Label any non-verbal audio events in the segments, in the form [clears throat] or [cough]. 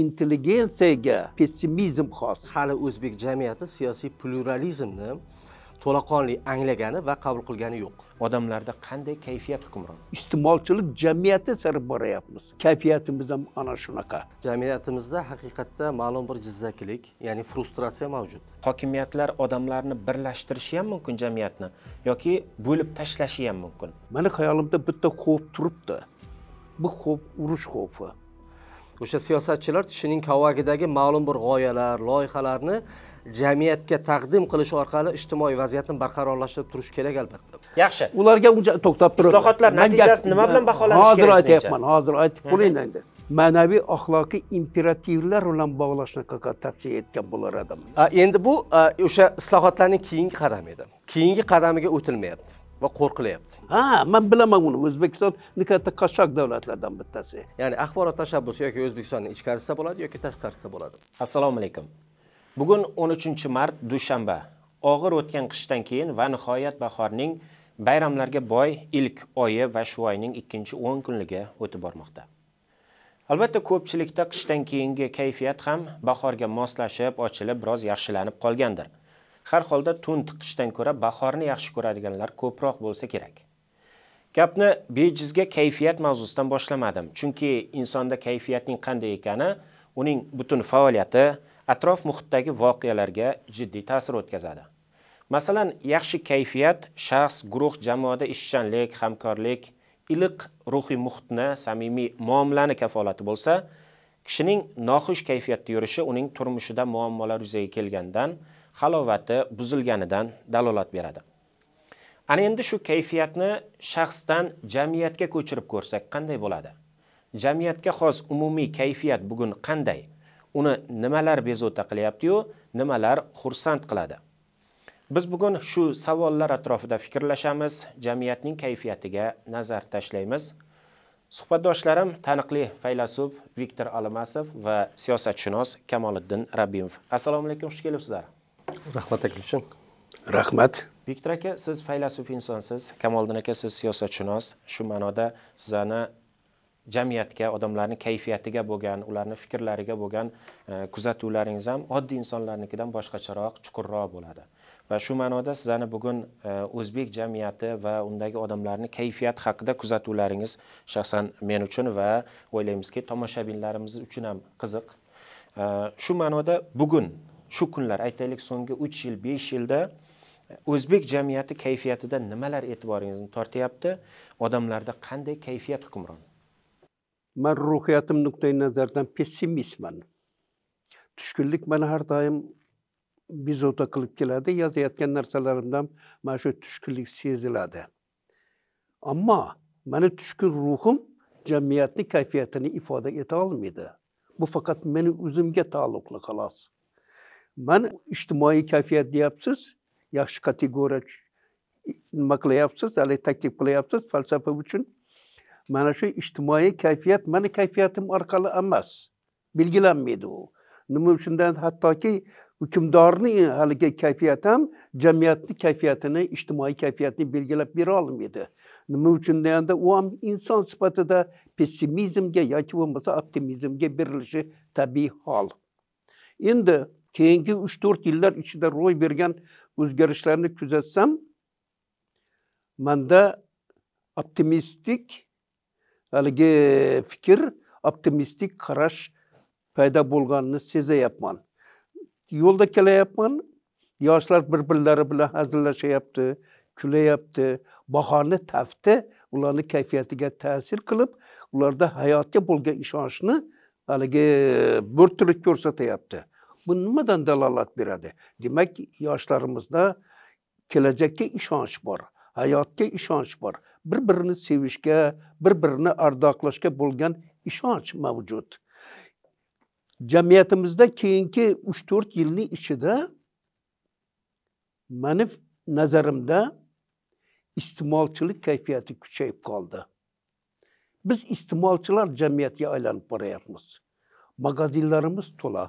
intelligensiyaga pessimizm xos hali o'zbek jamiyati siyosiy pluralizmni to'laqonli anglagani va qabul qilgani yo'q odamlarda qanday kayfiyat hukmron iste'molchilik jamiyati sari boryapmiz kayfiyatimiz ham ana shunaqa jamiyatimizda haqiqatda ma'lum bir jizzakilik ya'ni frustratsiya mavjud hokimiyatlar odamlarni birlashtirishi ham mumkin jamiyatni yoki bo'lib tashlashi ham mumkin mani xayolimda bitta xavf turibdi bu xavf urush xavfi o'sha siyosatchilar kishining kavagidagi ma'lum bir g'oyalar loyihalarni jamiyatga taqdim qilish orqali ijtimoiy vaziyatni barqarorlashtirib turish kerak albatta yaxshi ularga uncha to'xtab turib islohotlar natijasi nima bilan baholanishi kerak hozir aytyapman hozir aytib ko'ring endi ma'naviy axloqiy imperativlar bilan bog'lashni tavsiya etgan bo'lar edim endi bu o'sha islohotlarning keyingi qadami edi keyingi qadamiga o'tilmayapti va qo'rqilyapti ha man bilaman buni o'zbekiston katta qashshoq davlatlardan bittasi ya'ni axborot tashabbusi yoki o'zbekistonning ichkarisida bo'ladi yoki tashqarisida bo'ladi assalomu alaykum bugun 13 mart dushanba og'ir o'tgan qishdan keyin va nihoyat bahorning bayramlarga boy ilk oyi va shu oyning ikkinchi 10 kunligi o'tib bormoqda albatta ko'pchilikda qishdan keyingi kayfiyat ham bahorga moslashib ochilib biroz yaxshilanib qolgandir har holda tun tiqishdan ko'ra bahorni yaxshi ko'radiganlar ko'proq bo'lsa kerak gapni bejizga kayfiyat mavzusidan boshlamadim chunki insonda kayfiyatning qanday ekani uning butun faoliyati atrof muhitdagi voqealarga jiddiy ta'sir o'tkazadi masalan yaxshi kayfiyat shaxs guruh jamoada ishchanlik hamkorlik iliq ruhiy muhitni samimiy muomalani kafolati bo'lsa kishining noxush kayfiyatda yurishi uning turmushida muammolar yuzaga kelgandan halovati buzilganidan dalolat beradi. Ana endi shu kayfiyatni shaxsdan jamiyatga ko'chirib ko'rsak qanday bo'ladi? Jamiyatga xos umumiy kayfiyat bugun qanday? Uni nimalar bezovta qilyapti-yu, nimalar xursand qiladi? Biz bugun shu savollar atrofida fikrlashamiz, jamiyatning kayfiyatiga nazar tashlaymiz. Suhbatdoshlarim taniqli faylasuf Viktor Almasov va siyosatshunos Kamoliddin Rabimov. Assalomu alaykum, xush kelibsizlar. rahmat taklif uchun rahmat viktor aka siz faylasuf insonsiz kamoliddin aka siz siyosatshunos shu ma'noda sizlarni jamiyatga odamlarni kayfiyatiga bo'lgan ularni fikrlariga bo'lgan e, kuzatuvlaringiz ham oddiy insonlarnikidan boshqacharoq chuqurroq bo'ladi va shu ma'noda sizlarni bugun e, o'zbek jamiyati va undagi odamlarni kayfiyati haqida kuzatuvlaringiz shaxsan men uchun va o'ylaymizki tomoshabinlarimiz uchun ham qiziq e, shu ma'noda bugun shu kunlar aytaylik so'nggi uch yil besh yilda e, o'zbek jamiyati kayfiyatida nimalar e'tiboringizni tortyapti odamlarda qanday kayfiyat hukmron man ruhiyatim nuqtai nazaridan pessimistman tushkunlik mani har doim bezovta qilib keladi yozayotgan narsalarimdan mana shu tushkunlik seziladi ammo mani tushkun ruhim jamiyatni kayfiyatini ifoda eta olmaydi bu faqat meni o'zimga taalluqli xolos ben من اجتماعی کیفیت دیپسیز yaxshi kategoriya nima qilyapsiz haligi taklif qilyapsiz falsafa uchun mana shu ijtimoiy kayfiyat mani kayfiyatim orqali emas belgilanmaydi u nima uchundan hattoki hukmdorni haligi kayfiyati ham jamiyatni kayfiyatini ijtimoiy kayfiyatni belgilab bera olmaydi nima uchun deganda u ham inson sifatida pessimizmga yoki bo'lmasa optimizmga berilishi tabiiy hol endi keyingi 3-4 yillar ichida ro'y bergan o'zgarishlarni kuzatsam manda optimistik haligi fikr optimistik qarash paydo bo'lganini sezayapman yo'lda kelayapman yoshlar bir birlari bilan hazillashyapti kulayapti bahorni tafti ularni kayfiyatiga ta'sir qilib ularda hayotga bo'lgan ishonchni haligi bir turib ko'rsatyapti bundan dalalat beradi demak yoshlarimizda kelajakka ishonch bor hayotga ishonch bor bir birini sevishga bir birini ardoqlashga bo'lgan ishonch mavjud jamiyatimizda keyingi uch to'rt yilning ichida mani nazarimda iste'molchilik kayfiyati kuchayib qoldi biz iste'molchilar jamiyatiga aylanib boryapmiz magazinlarimiz to'la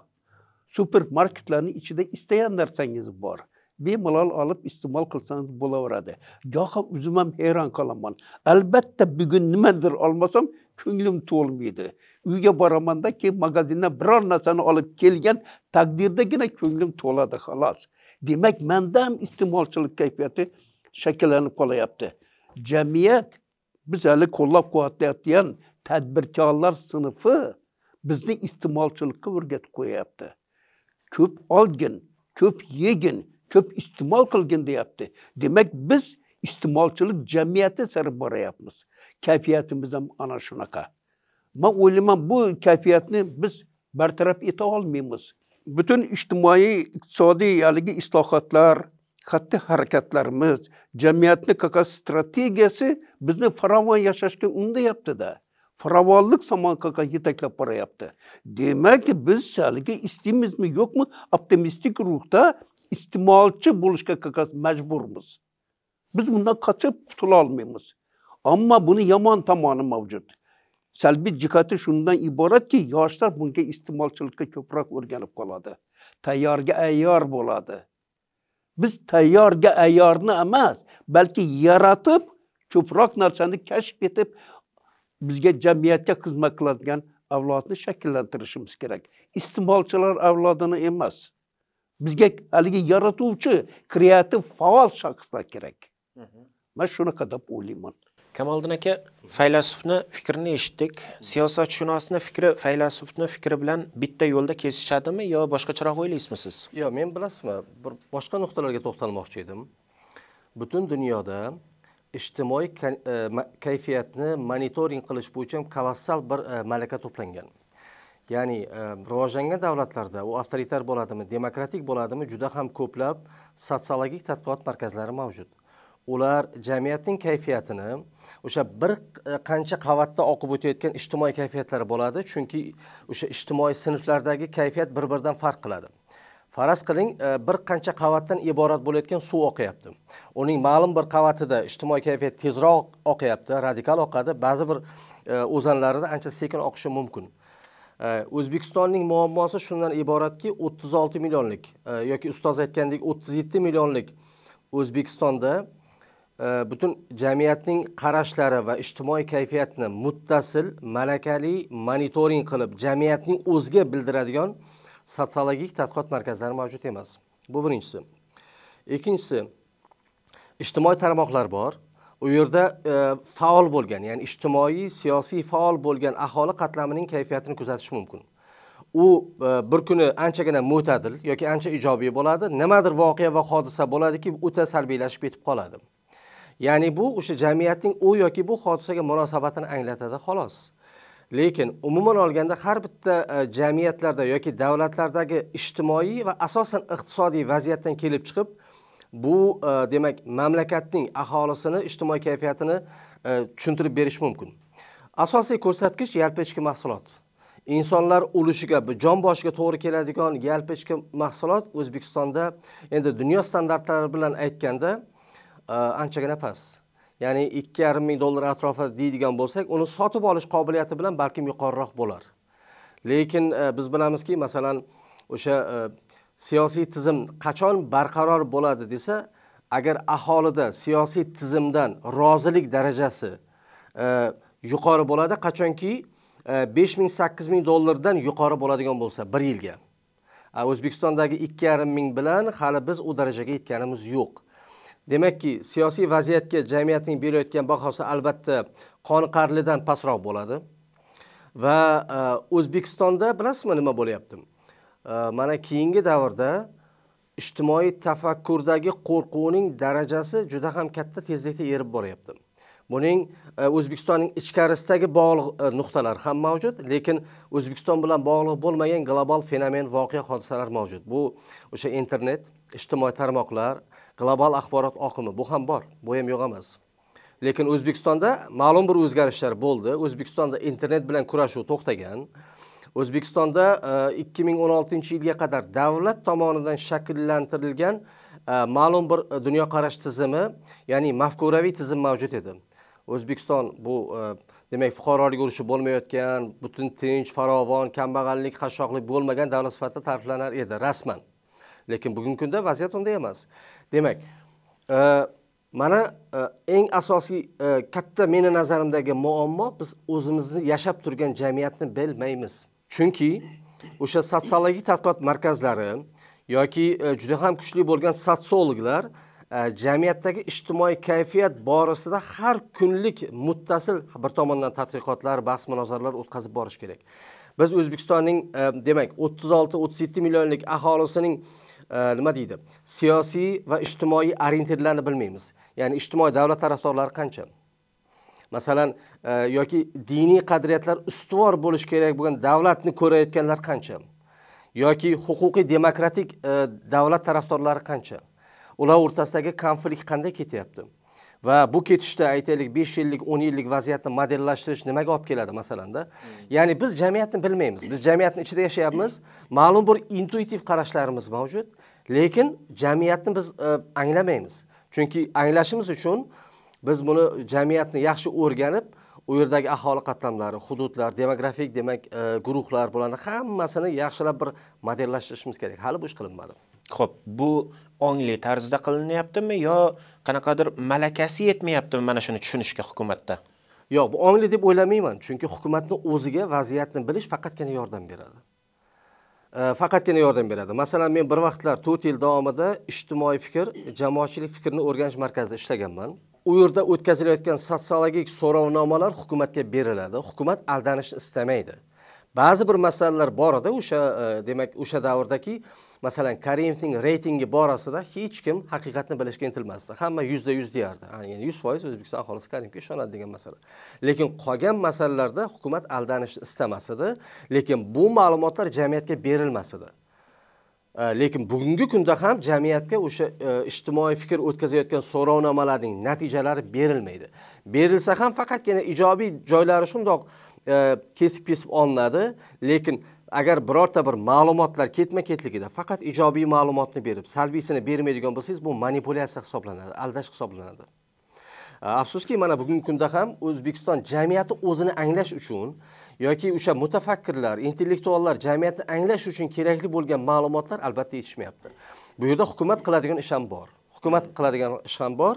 Supermarketlerin içinde isteyenler isteyen Bir malal alıp olib iste'mol qilsangiz bo'laveradi gohi o'zim ham hayron qolaman albatta bugun nimadir olmasam ko'nglim to'lmaydi uyga boramanda keyin magazindan biror alıp olib takdirde taqdirdagina ko'nglim to'ladi xolos Demek menden ham iste'molchilik kayfiyati shakllanib yaptı. Cemiyet biz hali qo'llab quvvatlayotgan sınıfı bizde bizni iste'molchilikka o'rgatib yaptı. Köp olgin köp yegin ko'p iste'mol qilgin yaptı. Demek biz iste'molchilik jamiyati sari boryapmiz kayfiyatimiz ham ana shunaqa man o'ylayman bu kayfiyatni biz bartaraf eta olmaymiz butun ijtimoiy iqtisodiy haligi islohotlar xatti harakatlarimiz jamiyatni qilgan strategiyasi bizni farovon yaptı da farovonlik samarqandga yetaklab boryapti demak biz haligi yok mu? optimistik ruhta ruhda iste'molchi bo'lishga majburmiz biz bundan qochib qutula olmaymiz ammo buni yomon tomoni mavjud salbiy jihati shundan iboratki yoshlar bunga iste'molchilikka ko'proq o'rganib qoladi tayyorga ayyor bo'ladi biz tayyorga ayyorni emas Belki yaratıp ko'proq narsani keşfetip. bizga jamiyatga xizmat qiladigan avlodni shakllantirishimiz kerak iste'molchilar avlodini emas bizga haligi yaratuvchi kreativ faol shaxslar kerak mhm. man shunaqa deb o'ylayman kamoliddin aka faylasufni fikrini eshitdik siyosatshunosni fikri faylasufni fikri bilan bitta yo'lda kesishadimi yo boshqacharoq o'ylaysizmi siz yo'q men bilasizmi bir boshqa nuqtalarga to'xtalmoqchi edim butun dunyoda ijtimoiy e, kayfiyatni monitoring qilish bo'yicha ham kolossal bir e, malaka to'plangan ya'ni e, rivojlangan davlatlarda u avtoritar bo'ladimi demokratik bo'ladimi juda ham ko'plab sotsiologik tadqiqot markazlari mavjud ular jamiyatning kayfiyatini o'sha bir qancha qavatda oqib o'tayotgan ijtimoiy kayfiyatlar bo'ladi chunki o'sha ijtimoiy sinflardagi kayfiyat bir biridan farq qiladi faraz qiling e, bir qancha qavatdan iborat bo'layotgan suv oqyapti uning ma'lum bir qavatida ijtimoiy kayfiyat tezroq oqyapti radikal oqadi ba'zi bir e, o'zanlarida ancha sekin oqishi mumkin e, o'zbekistonning muammosi shundan iboratki o'ttiz olti millionlik yoki ustoz aytgandek o'ttiz yetti millionlik o'zbekistonda butun jamiyatning qarashlari va ijtimoiy kayfiyatni muttasil malakali monitoring qilib jamiyatning o'ziga bildiradigan sotsiologik tadqiqot markazlari mavjud emas bu birinchisi ikkinchisi ijtimoiy tarmoqlar bor u yerda e, faol bo'lgan ya'ni ijtimoiy siyosiy faol bo'lgan aholi qatlamining kayfiyatini kuzatish mumkin u e, bir kuni anchagina mo'tadil yoki ancha ijobiy bo'ladi nimadir voqea va hodisa bo'ladiki o'ta salbiylashib ketib qoladi ya'ni bu o'sha jamiyatning u yoki bu hodisaga munosabatini anglatadi xolos lekin umuman olganda har bitta e, jamiyatlarda yoki davlatlardagi ijtimoiy va asosan iqtisodiy vaziyatdan kelib chiqib bu e, demak mamlakatning aholisini ijtimoiy kayfiyatini e, tushuntirib berish mumkin asosiy ko'rsatkich yalpi ichki mahsulot insonlar ulushiga jon boshiga to'g'ri keladigan yalpi ichki mahsulot o'zbekistonda endi dunyo standartlari bilan aytganda anchagina past ya'ni ikki yarim ming dollar atrofida deydigan bo'lsak uni sotib olish qobiliyati bilan balkim yuqoriroq bo'lar lekin e, biz bilamizki masalan o'sha e, siyosiy tizim qachon barqaror bo'ladi desa agar aholida siyosiy tizimdan rozilik darajasi e, yuqori bo'ladi qachonki e, besh ming sakkiz ming dollardan yuqori bo'ladigan bo'lsa bir yilga o'zbekistondagi ikki yarim ming bilan hali biz u darajaga yetganimiz yo'q demakki siyosiy vaziyatga jamiyatning berayotgan bahosi albatta qoniqarlidan pastroq bo'ladi va e, o'zbekistonda bilasizmi nima bo'lyapti e, mana keyingi davrda ijtimoiy tafakkurdagi qo'rquvning darajasi juda ham katta tezlikda erib boryapti buning e, o'zbekistonning ichkarisidagi bog'liq nuqtalar ham mavjud lekin o'zbekiston bilan bog'liq bo'lmagan global fenomen voqea hodisalar mavjud bu o'sha internet ijtimoiy tarmoqlar global axborot oqimi bu ham bor bu ham yo'q emas lekin o'zbekistonda ma'lum bir o'zgarishlar bo'ldi o'zbekistonda internet bilan kurashuv to'xtagan o'zbekistonda e, ikki ming o'n oltinchi yilga qadar davlat tomonidan shakllantirilgan e, ma'lum bir e, dunyoqarash tizimi ya'ni mafkuraviy tizim mavjud edi o'zbekiston bu demak fuqarolik urushi bo'lmayotgan butun tinch farovon kambag'allik qashshoqlik bo'lmagan davlat sifatida ta'riflanar edi rasman lekin bugungi kunda vaziyat unday emas demak e, mana e, eng asosiy e, katta meni nazarimdagi muammo biz o'zimizni yashab turgan jamiyatni bilmaymiz chunki o'sha sotsiologik tadqiqot markazlari yoki juda ham kuchli bo'lgan sotsiologlar jamiyatdagi ijtimoiy kayfiyat borasida har kunlik muttasil bir tomondan tadqiqotlar bahs munozaralar o'tkazib borish kerak biz o'zbekistonning demak o'ttiz olti o'ttiz yetti millionlik aholisining Э, nima deydi siyosiy va ijtimoiy orientirlarni bilmaymiz ya'ni ijtimoiy davlat tarafdorlari qancha masalan e, yoki diniy qadriyatlar ustuvor bo'lishi kerak bo'lgan davlatni ko'rayotganlar qancha yoki huquqiy demokratik e, davlat tarafdorlari qancha ular o'rtasidagi konflikt qanday ketyapti va bu ketishda aytaylik besh yillik o'n yillik vaziyatni modellashtirish nimaga olib keladi masalanda ya'ni biz jamiyatni bilmaymiz biz jamiyatni ichida yashayapmiz ma'lum bir intuitiv qarashlarimiz mavjud lekin jamiyatni biz e, anglamaymiz chunki anglashimiz uchun biz buni jamiyatni yaxshi o'rganib u yerdagi aholi qatlamlari hududlar demografik demak e, guruhlar bularni hammasini yaxshilab bir modellashtirishimiz kerak hali bu ish qilinmadi Xo'p, bu ongli tarzda qilinyaptimi yo qanaqadir malakasi yetmayaptimi mana shuni tushunishga hukumatda? Yo'q, bu ongli deb o'ylamayman, chunki hukumatni o'ziga vaziyatni bilish faqatgina yordam beradi. faqatgina yordam beradi masalan men bir vaqtlar to'rt yil davomida ijtimoiy fikr jamoatchilik fikrini o'rganish markazida ishlaganman u yerda o'tkazilayotgan sotsiologik so'rovnomalar hukumatga beriladi hukumat aldanishni istamaydi ba'zi bir masalalar bor edi o'sha e, demak o'sha davrdaki masalan karimovning reytingi borasida hech kim haqiqatni bilishga intilmasdi hamma yuzda yuz deyardi ya'ni yuz foiz o'zbekiston aholisi karimovga ishonadi degan masala lekin qolgan masalalarda hukumat aldanishni istamas edi lekin bu ma'lumotlar jamiyatga berilmas edi lekin bugungi kunda ham jamiyatga o'sha e, ijtimoiy fikr o'tkazayotgan so'rovnomalarning natijalari berilmaydi berilsa ham faqatgina ijobiy joylari shundoq e, kesib kesib olinadi lekin agar birorta bir ma'lumotlar ketma ketligida faqat ijobiy ma'lumotni berib salbiysini bermaydigan bo'lsangiz bu manipulyatsiya hisoblanadi aldash hisoblanadi afsuski mana bugungi kunda ham o'zbekiston jamiyati o'zini anglash uchun yoki o'sha mutafakkirlar intellektuallar jamiyatni anglash uchun kerakli bo'lgan ma'lumotlar albatta yetishmayapti bu yerda hukumat qiladigan ish ham bor hukumat qiladigan ish ham bor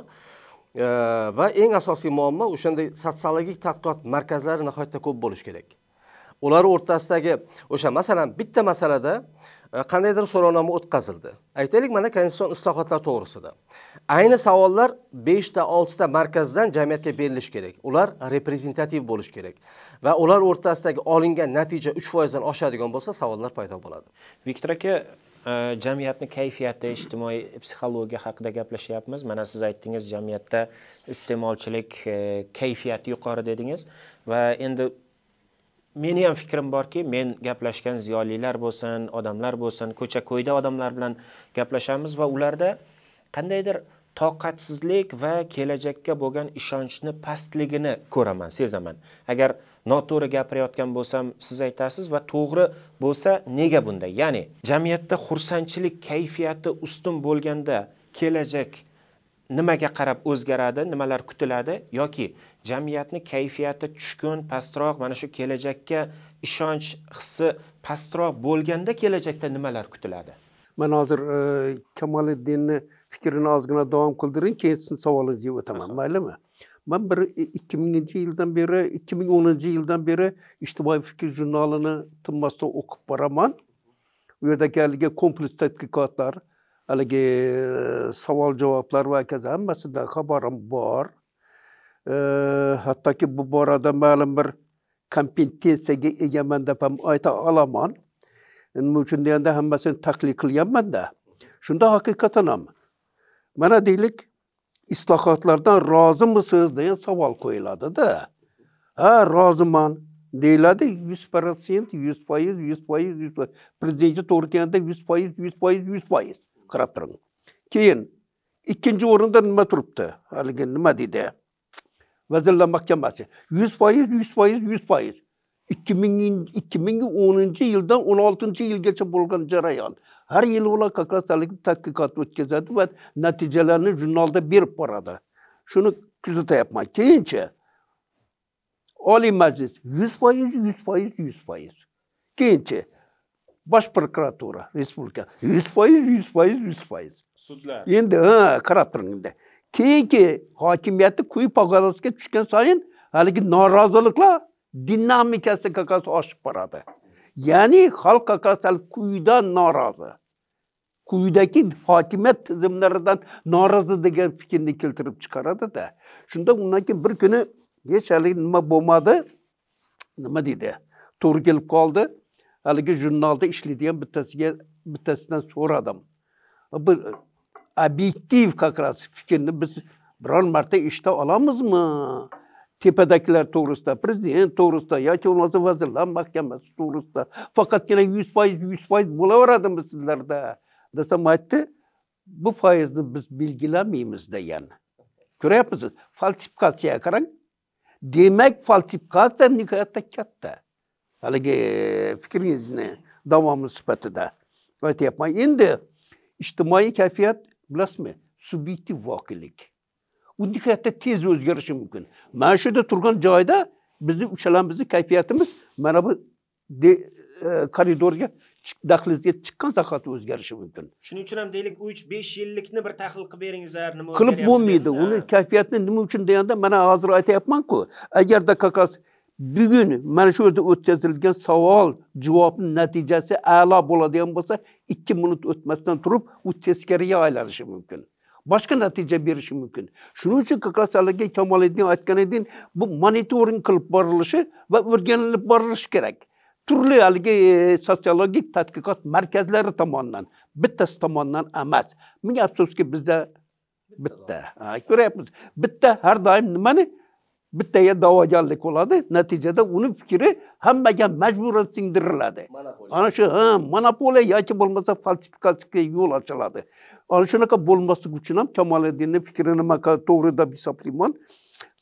va eng asosiy muammo o'shanday sotsiologik tadqiqot markazlari nihoyatda ko'p bo'lishi kerak ular o'rtasidagi o'sha masalan bitta masalada e, qandaydir so'rovnoma o'tkazildi aytaylik mana konstitutsion islohotlar to'g'risida ayni savollar beshta oltita markazdan jamiyatga berilishi kerak ular reprezentativ bo'lishi kerak va ular o'rtasidagi olingan natija uch foizdan oshadigan bo'lsa savollar paydo bo'ladi viktor aka e, jamiyatni kayfiyati ijtimoiy psixologiya haqida gaplashyapmiz mana siz aytdingiz jamiyatda iste'molchilik e, kayfiyati yuqori dedingiz va endi meni ham fikrim borki men gaplashgan ziyolilar bo'lsin odamlar bo'lsin ko'cha ko'yda odamlar bilan gaplashamiz va ularda qandaydir toqatsizlik va kelajakka bo'lgan ishonchni pastligini ko'raman sezaman agar noto'g'ri gapirayotgan bo'lsam siz aytasiz va to'g'ri bo'lsa nega bunday ya'ni jamiyatda xursandchilik kayfiyati ustun bo'lganda kelajak nimaga qarab o'zgaradi nimalar kutiladi yoki jamiyatni kayfiyati tushkun pastroq mana shu kelajakka ishonch hissi pastroq bo'lganda kelajakda nimalar kutiladi man hozir e, kamoliddinni fikrini ozgina davom qildiring keyin sizni savolingizga o'taman maylimi man bir ikki minginchi yildan beri ikki ming o'ninchi yildan beri ijtimoiy fikr jurnalini tinmasdan o'qib boraman u yerdagi haligi kompleks tadqiqotlar haligi e, savol javoblar va akaza hammasidan xabarim bor e, hattoki bu borada ma'lum bir kompetensiyaga egaman deb ham ayta olaman nima uchun deganda hammasini tahlil qilganmanda shunda haqiqatan ham mana deylik islohotlardan rozimisiz degan savol qo'yiladida ha roziman deyiladi yuz protsent yuz foiz yuz foiz yuz prezidentga to'g'ri kelganda yuz foiz yuz foiz yuz foiz qarab keyin ikinci o'rinda nima turibdi haligi nima deydi vazirlar mahkamasi yuz foiz yuz foiz yuz foiz ikki ming ikki ming o'ninchi yildan o'n oltinchi yilgacha bo'lgan jarayon har yili ular как раз haligi tadqiqot o'tkazadi va natijalarni jurnalda berib boradi shuni kuzatyapman keyinchi oliy majlis yuz foiz yuz foiz yuz foiz keyinchi Başprokuratura, Respublika. 100 faiz, 100 faiz, 100 faiz. Sudlar. Endi ha, qarab turingda. Keyingi hokimiyatni quyi pogorozga tushgan sayin haligi noroziliklar dinamikasi qaqasi oshib boradi. Ya'ni xalq qaqasi quyidan norozi. quyidagi hokimiyat tizimlaridan norozi degan fikrni keltirib chiqaradi-da. Shunda undan keyin bir kuni hech hali nima bo'lmadi, nima deydi? To'r kelib kaldı haligi jurnalda ishlaydigan bittasiga sonra adam, bu objektif kakras obyektiv как раз fikrni biz biror marta eshita olamizmi tepadagilar to'g'risida prezident to'g'risida yoki bo'lmasa vazirlar mahkamasi to'g'risida faiz yuz faiz yuz foiz bo'laveradimi sizlarda desam aytdi bu foizni biz belgilamaymiz degan ko'ryapmisiz falsifikatsiyaga qarang demak falsifikatsiya nihoyatda katta haligi e, fikringizni davomi sifatida aytyapman endi ijtimoiy kayfiyat bilasizmi subyektiv voqelik uniki katta tez o'zgarishi mumkin mana shu yerda turgan joyda bizni uchalamizni kayfiyatimiz mana bu e, koridorga dahlizga chiqqan zahoti o'zgarishi mumkin shuning uchun ham deylik uch besh yillikni bir tahlil qilib beringizlar nima qilib bo'lmaydi uni kayfiyatni nima uchun deganda mana hozir aytyapmanku agarda как раз bu gün mən şu yerdə ötkəzilgən sual cavabın nəticəsi əla olacağım olsa 2 minut ötməzdən durub o teskəriyə ayrılışı mümkün. Başqa nəticə verişi mümkün. Şunun üçün Qıqras Əlaqə Kamaləddin aytqan edin, bu monitoring qılıb barılışı və öyrənilib barılış kerak. Turli haligi e, sosiologik tədqiqat mərkəzləri tomonidan, bittasi tomonidan emas. Ming afsuski bizda bitta. Ko'ryapmiz. Bitta har doim nimani bittaya da'vagarlik bo'ladi neticede onun fikri hem hammaga majburan singdiriladi ana şu ha monopoliya yoki bo'lmasa falsifikatsiyaga yo'l ochiladi ana shunaqa bo'lmasligi uchun ham kamoliddinni fikrini man to'g'ri deb hisoblayman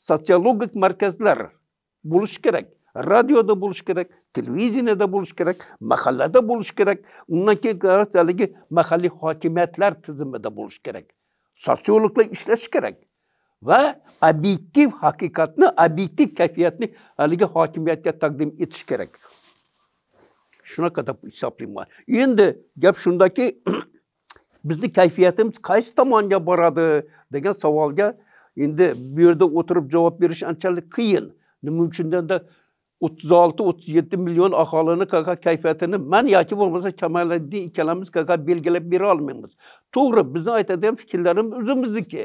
sotsiologik markazlar bo'lishi kerak radioda bo'lishi kerak televideniyada bo'lishi kerak mahallada bo'lishi kerak undan ki haligi mahalliy hokimiyatlar tizimida bo'lishi kerak sotsiologlar ishlashi kerak ve objektif hakikatini, objektif takdim haligi hokimiyatga Şuna kadar kerak. Shunaqa var. Şimdi gel şundaki shundaki [clears throat] bizni kaç qaysi tomonga boradi degan şimdi bir bu oturup cevap javob berish kıyın ne Nima de 36-37 milyon kaka million aholini qaqa kayfiyatini man yoki bo'lmasa Kamoliddin kaka qaqa bir almamız. Doğru To'g'ri, bizni aytadigan fikrlarimiz o'zimizniki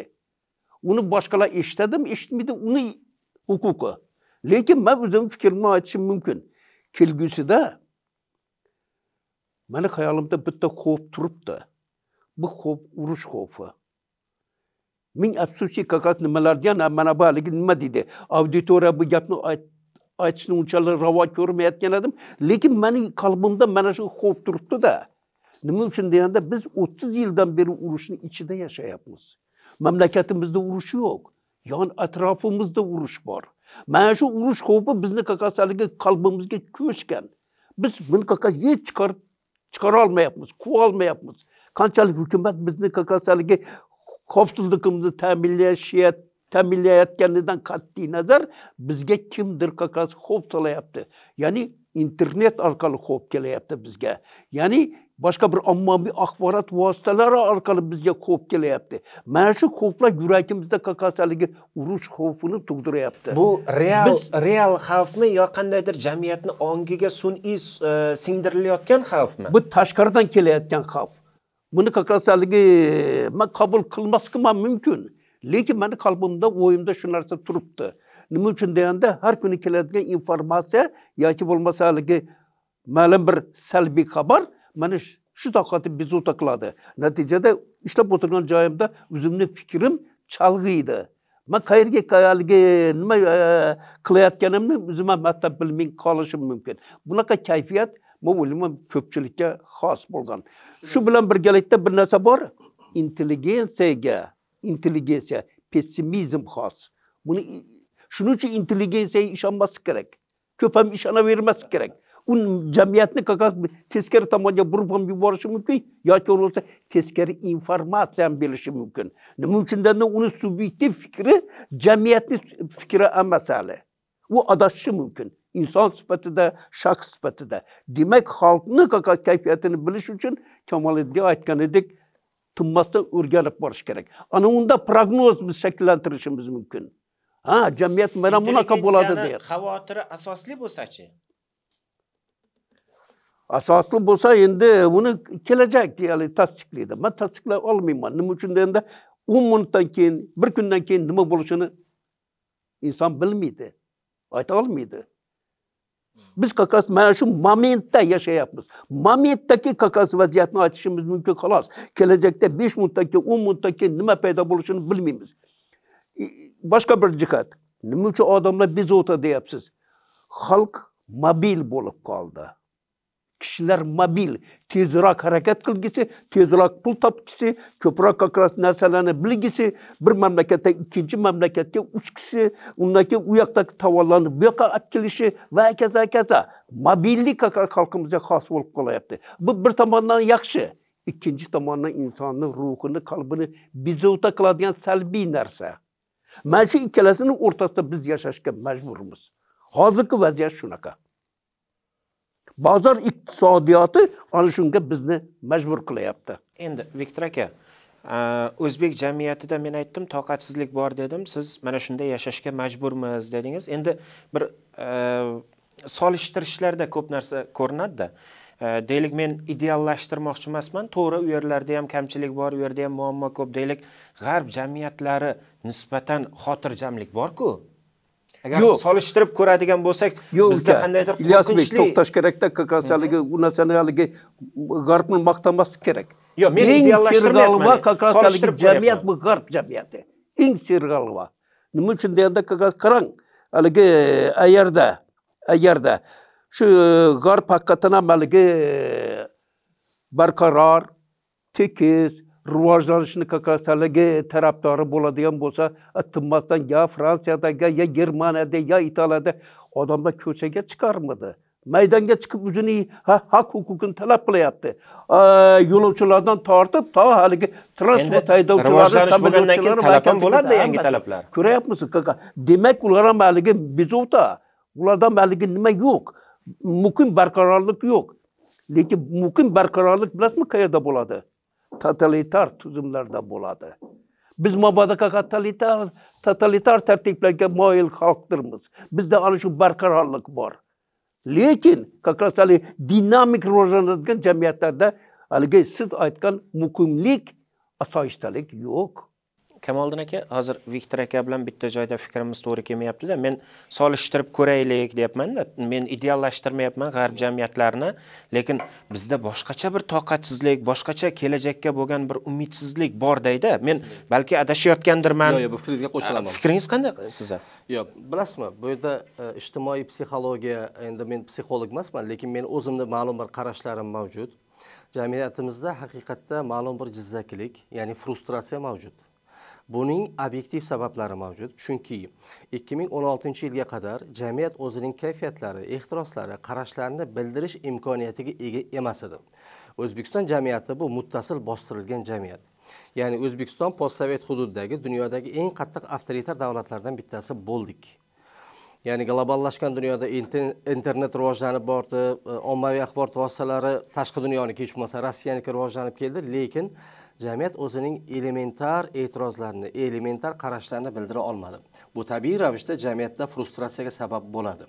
uni boshqalar eshitadimi eshitmaydi uni huquqi lekin man o'zimni fikrimni aytishim mumkin kelgusida mani hayolimda bitta xo'f da. bu xo'f urush xo'fi ming afsuski kakat nimalardan mana bana haligi nima deydi auditoriya bu gapni aytishni unchalik ravo ko'rmayotgan edim lekin mani qalbimda mana shu xo'f turibdida nima uchun deganda biz 30 yıldan beri urushni içinde yashayapmiz mamlakatimizda urush yo'q yon atrofimizda urush bor mana shu urush xavfi bizni qaqas haligi qalbimizga ko'chgan biz buni qaqas hech chiqarib chiqara olmayapmiz olmayapmiz qanchalik hukumat bizni qaqas haligi xavfsizligimizni ta'minlayotganidan qat'iy nazar bizga kimdir qaqas xavf solayapti ya'ni internet orqali xavf kelyapti bizga ya'ni Başka bir ommaviy axborot vositalari orqali bizga quvib kelyapti mana shu xavflar yuragimizda qaqasaligi urush xavfini tug'diryapti bu real Biz, real xavfmi yo qandaydir jamiyatni sun sun'iy e, singdirilayotgan xavfmi bu tashqaridan kelayotgan xavf buni qaqasaligi man qabul qilmasligim ham mumkin lekin mani qalbimda o'yimda shu narsa turibdi nima uchun deganda har kuni keladigan informatsiya yoki bo'lmasa haligi ma'lum bir salbiy xabar məni şu takati bizi utakladı. Neticede işte bu oturan cayımda üzümlü fikrim çalgıydı. Ben kayırge kayalge nima e, kılayatganimni üzüme hatta bilmey kalışım mümkün. Bunaqa kayfiyat bu o'ylayman ko'pchilikka xos bo'lgan shu bilan birgalikda bir narsa bor intelligensiyaga intelligensiya pessimizm xos buni shuning uchun intelligensiyaga ishonmaslik kerak ko'p ham ishonavermaslik kerak اون جمعیتni как раз teskari tomonga yuborishi mumkin yoki bo'lmasa teskari informatsiya ham mumkin nima uchundanda uni subyektiv fikri jamiyatni fikri emas hali u adashishi mumkin inson sifatida shaxs sifatida demak xalqni kayfiyatini bilish uchun aytgan aytganidek tinmasdan o'rganib borish kerak ana unda prognoz biz shakllantirishimiz mumkin ha jamiyat mana bunaqa bo'ladi asosli bo'lsachi asosli bo'lsa endi uni kelajak tasdiqlaydi man tasdiqlay olmayman nima uchun deganda o'n minutdan keyin bir kundan keyin nima bo'lishini inson bilmaydi ayta olmaydi biz как раз mana shu momentda yashayapmiz momentdagi как раз vaziyatni aytishimiz mumkin xolos kelajakda besh minutdan keyin o'n minutdan keyin nima paydo bo'lishini bilmaymiz boshqa bir jihat nima uchun odamlar bezovta deyapsiz xalq mobil bo'lib qoldi kishilar mobil tezroq harakat qilgisi tezroq pul topgisi ko'proq narsalarni bilgisi bir mamlakatdan ikkinchi mamlakatga uchgisi undan keyin u yoqdagi tovarlarni bu yoqqa olib kelishi va kaza kaza mobillik xalqimizga xos bo'lib qolyapti bu bir tomondan yaxshi ikkinchi tomondan insonni ruhini qalbini bezovta qiladigan salbiy narsa mana shu ikkalasini o'rtasida biz yashashga majburmiz hozirgi vaziyat shunaqa bozor iqtisodiyoti ana shunga bizni majbur qilyapti endi viktor aka o'zbek jamiyatida men aytdim toqatsizlik bor dedim siz mana shunday yashashga majburmiz dedingiz endi bir solishtirishlarda ko'p narsa ko'rinadida deylik men ideallashtirmoqchi emasman to'g'ri u yerlarda ham kamchilik bor u yerda ham muammo ko'p deylik g'arb jamiyatlari nisbatan xotirjamlik borku agar solishtirib ko'radigan bo'lsak bizda qandaydir ilyosbek to'xtash kerakda kksligi bu narsani haligi g'arbni maqtamas kerak yo'q men ideallashtirmayapman kksligi jamiyat bu g'arb jamiyati eng serg'alva nima de deganda qarang haligi ayerda ayerda shu e, g'arb haqiqatdan ham haligi e, barkarar, tekis rivojlanishini kkslga tarafdori bo'ladigan bo'lsa tinmasdan yo fransiyadaga yo germaniyada yo italiyada odamlar ko'chaga chiqarmadi maydonga chiqib o'zini haq huquqini talab qilyapti yo'lovchilardan tortib to haligi transport haydovchilari talab ham bo'ladi yangi talablar ko'ryapmisiz demak ular ham haligi bezovta ularda haligi nima yo'q mukim barqarorlik yo'q lekin mukim barqarorlik bilasizmi qayerda bo'ladi totalitar tuzumlarda bo'ladi biz mabodo totalitar totalitar tartiblarga moyil xalqdirmiz bizda ana shu barqarorlik bor lekin как раз haligi dinamik rivojlanadigan jamiyatlarda haligi siz aytgan muqimlik osoyishtalik yo'q kamoliddin aka hozir viktor aka bilan bitta joyda fikrimiz to'g'ri kelmayaptida men solishtirib ko'raylik deyapmanda men ideallashtirmayapman g'arb jamiyatlarini lekin bizda boshqacha bir toqatsizlik boshqacha kelajakka bo'lgan bir umidsizlik bordayda men balki adashayotgandirman yo'q yo'q bu fikringizga qo'shilaman fikringiz qanday siza yo'q bilasizmi bu yerda e, ijtimoiy psixologiya endi men psixolog emasman lekin men o'zimni ma'lum bir qarashlarim mavjud jamiyatimizda haqiqatda ma'lum bir jizzakilik ya'ni frustratsiya mavjud buning obyektiv sabablari mavjud chunki 2016 yilga qadar jamiyat o'zining kayfiyatlari ehtiroslari qarashlarini bildirish imkoniyatiga ega emas edi o'zbekiston jamiyati bu muttasil bostirilgan jamiyat ya'ni o'zbekiston postsovet hududidagi dunyodagi eng qattiq avtoritar davlatlardan bittasi bo'ldik ya'ni globallashgan dunyoda internet rivojlanib bordi e, ommaviy axborot vositalari tashqi dunyoni hech bo'lmasa rossiyaniki rivojlanib keldi lekin jamiyat o'zining elementar e'tirozlarini elementar qarashlarini bildira olmadi bu tabiiy ravishda jamiyatda frustratsiyaga sabab bo'ladi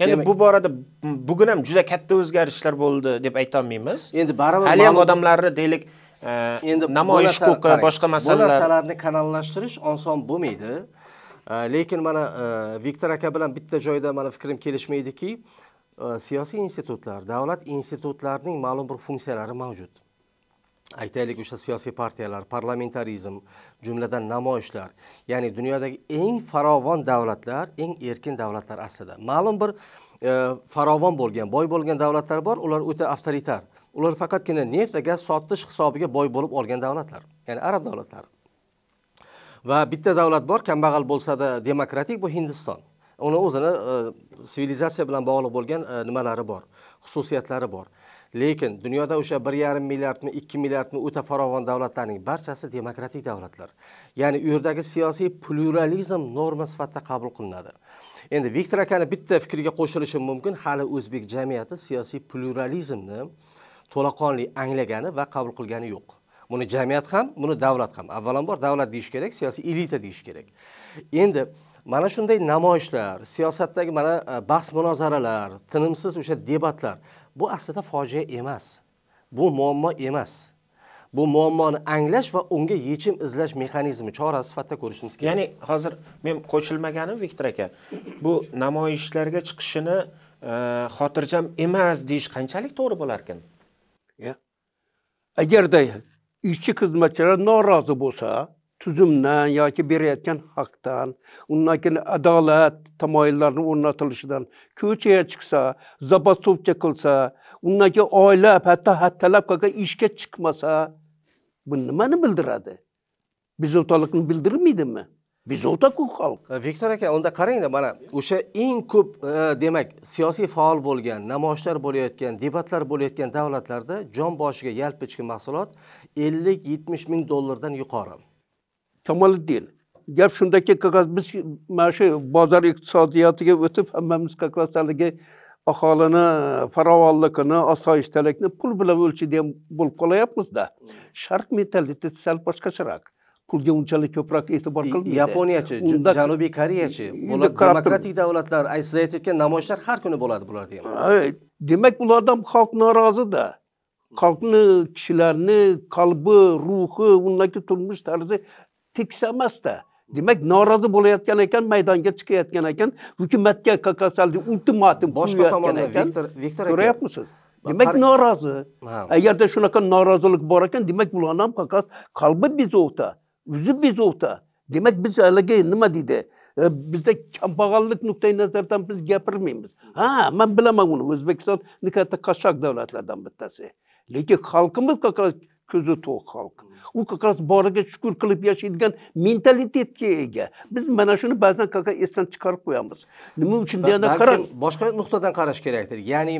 ya'ni bu borada bugun ham juda katta o'zgarishlar bo'ldi deb aytolmaymiz endi baribir hali ham odamlarni deylik e, endi namoyish huquqi boshqa masalalar bu narsalarni kanallashtirish oson bo'lmaydi e, lekin mana e, viktor aka bilan bitta joyda mana fikrim kelishmaydiki siyosiy institutlar davlat institutlarining ma'lum bir funksiyalari mavjud aytaylik o'sha siyosiy partiyalar parlamentarizm jumladan namoyishlar ya'ni dunyodagi eng farovon davlatlar eng erkin davlatlar aslida ma'lum bir e, farovon bo'lgan boy bo'lgan davlatlar bor ular o'ta avtoritar ular faqatgina neft va gaz sotish hisobiga boy bo'lib olgan davlatlar ya'ni arab davlatlari va bitta davlat bor kambag'al bo'lsada demokratik bu hindiston uni o'zini e, sivilizatsiya bilan bog'liq bo'lgan e, nimalari bor xususiyatlari bor lekin dunyoda o'sha bir yarim milliardmi ikki milliardmi o'ta farovon davlatlarning barchasi demokratik davlatlar ya'ni u yerdagi siyosiy pluralizm norma sifatida qabul qilinadi endi viktor akani bitta fikriga qo'shilishim mumkin hali o'zbek jamiyati siyosiy pluralizmni to'laqonli anglagani va qabul qilgani yo'q buni jamiyat ham buni davlat ham avvalambor davlat deyish kerak siyosiy elita deyish kerak endi mana shunday namoyishlar siyosatdagi mana e, bahs munozaralar tinimsiz o'sha debatlar bu aslida fojia emas bu muammo emas bu muammoni anglash va unga yechim izlash mexanizmi chorasi sifatida ko'rishimiz kerak ya'ni hozir men qo'shilmaganim viktor aka bu namoyishlarga chiqishini e, xotirjam emas deyish qanchalik to'g'ri bo'larkan agarda ishchi xizmatchilar norozi bo'lsa tuzumdan yoki berayotgan haqdan undan keyin adolat tamoyillarini o'rnatilishidan ko'chaga chiqsa забастовка qilsa undan keyin oylab hatto hattalab qolgan ishga chiqmasa bu nimani bildiradi bezovtalikni bildirmaydimi bezovtaku xalq e, viktor aka unda qarangda mana o'sha eng ko'p e, demak siyosiy faol bo'lgan namoyishlar bo'layotgan debatlar bo'layotgan davlatlarda jon boshiga yalpi ichki mahsulot ellik yetmish ming dollardan yuqori Kamoliddin gap shundaki qog'oz biz mana shu bozor iqtisodiyotiga o'tib hammamiz qog'oz haligi aholini farovonligini osoyishtalikni pul bilan o'lchaydi ham bo'lib qolyapmizda hmm. sharq mentaliteti sal boshqacharoq pulga unchalik ko'proq e'tibor qilmaydi yaponiyachi janubiy koreyachi bular demokratik davlatlar siz aytayotgan namoyishlar har kuni bo'ladi bularda ham demak ulardan xalq norozida hmm. xalqni kishilarni qalbi ruhi undagi turmush tarzi teksamasda demak norozi bo'layotgan ekan maydonga chiqayotgan ekan hukumatga kasallik ultimatum boshqa tomondan Viktor Viktor ko'ryapmisiz demak norozi agarda shunaqa norozilik bor ekan demak bularni ham qaqas qalbi bezovta o'zi bezovta demak biz haligi nima deydi e, bizda kambag'allik nuqtai nazaridan biz gapirmaymiz ha man bilaman uni o'zbekiston katta qashshoq davlatlardan bittasi lekin xalqimiz ko'zi to'q xalq u как раз boriga shukur qilib yashaydigan mentalitetga ega biz mana shuni ba'zan как esdan chiqarib qo'yamiz nima uchun deganda qarang boshqa nuqtadan qarash kerakdir ya'ni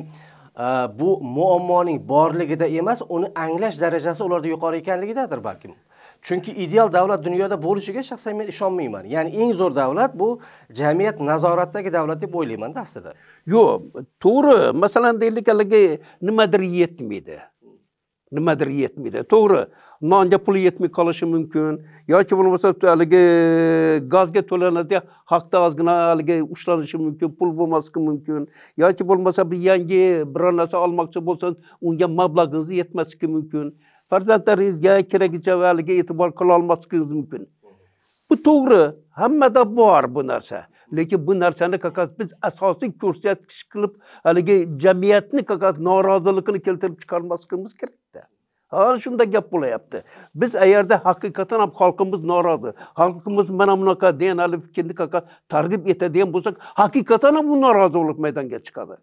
bu muammoning borligida emas uni anglash darajasi ularda yuqori ekanligidadir balkim chunki ideal davlat dunyoda bo'lishiga shaxsan men ishonmayman ya'ni eng zo'r davlat bu jamiyat nazoratdagi davlat deb o'ylaymanda aslida yo'q to'g'ri masalan deylik haligi nimadir yetmaydi nimadir yetmaydi to'g'ri nonga puli yetmay qolishi mumkin yoki bo'lmasa haligi gazga to'lanadi haqda ozgina haligi ushlanishi mümkün pul bo'lmasligi mumkin yoki bo'lmasa bir yenge almak yangi biror narsa olmoqchi bo'lsangiz unga mablag'ingiz yetmasligi mumkin farzandlaringizga keragicha haligi e'tibor qilolmasligingiz mümkün bu to'g'ri hammada bor bu narsa lekin bu narsani qaqas biz asosiy ko'rsatkich qilib haligi jamiyatni qaqas noroziligini keltirib chiqarmasligimiz kerakda Ha şunda gap bula yaptı. Biz eğer de hakikaten halkımız naradı. Halkımız menamnaka diyen alif kendi kaka targip yete diyen bulsak hakikaten bu narazı olup meydana çıkadı.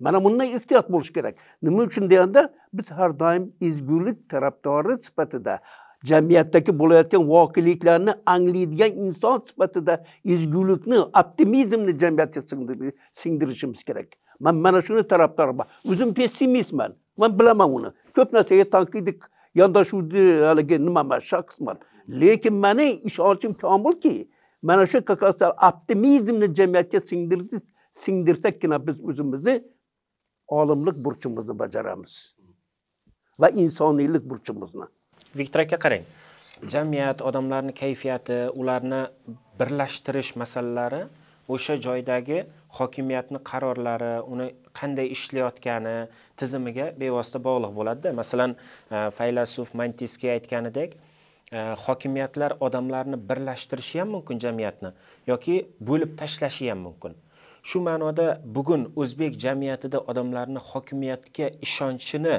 Bana bununla ihtiyat buluş gerek. Nima için diyende biz her daim izgülük taraftarı sıfatında cemiyetteki bulayotgan voqeliklarni anglaydigan inson sifatida ezgulikni optimizmni jamiyatga singdirishimiz kerak man mana shuni tarafdoriman o'zim ben. Ben bilaman onu. ko'p narsaga tanqidiy yondashuvni haligi nima emas shaxs emas lekin mani ishonchim komilki mana shu как раз optimizmni jamiyatga singdirsak singdirsakgina biz o'zimizni olimlik burchimizni bajaramiz va insoniylik burchimizni viktor aka qarang jamiyat odamlarni kayfiyati ularni birlashtirish masalalari o'sha joydagi hokimiyatni qarorlari uni qanday ishlayotgani tizimiga bevosita bog'liq bo'ladida masalan e, faylasuf mantiskiy aytganidek e, hokimiyatlar odamlarni birlashtirishi ham mumkin jamiyatni yoki bo'lib tashlashi ham mumkin shu ma'noda bugun o'zbek jamiyatida odamlarni hokimiyatga ishonchini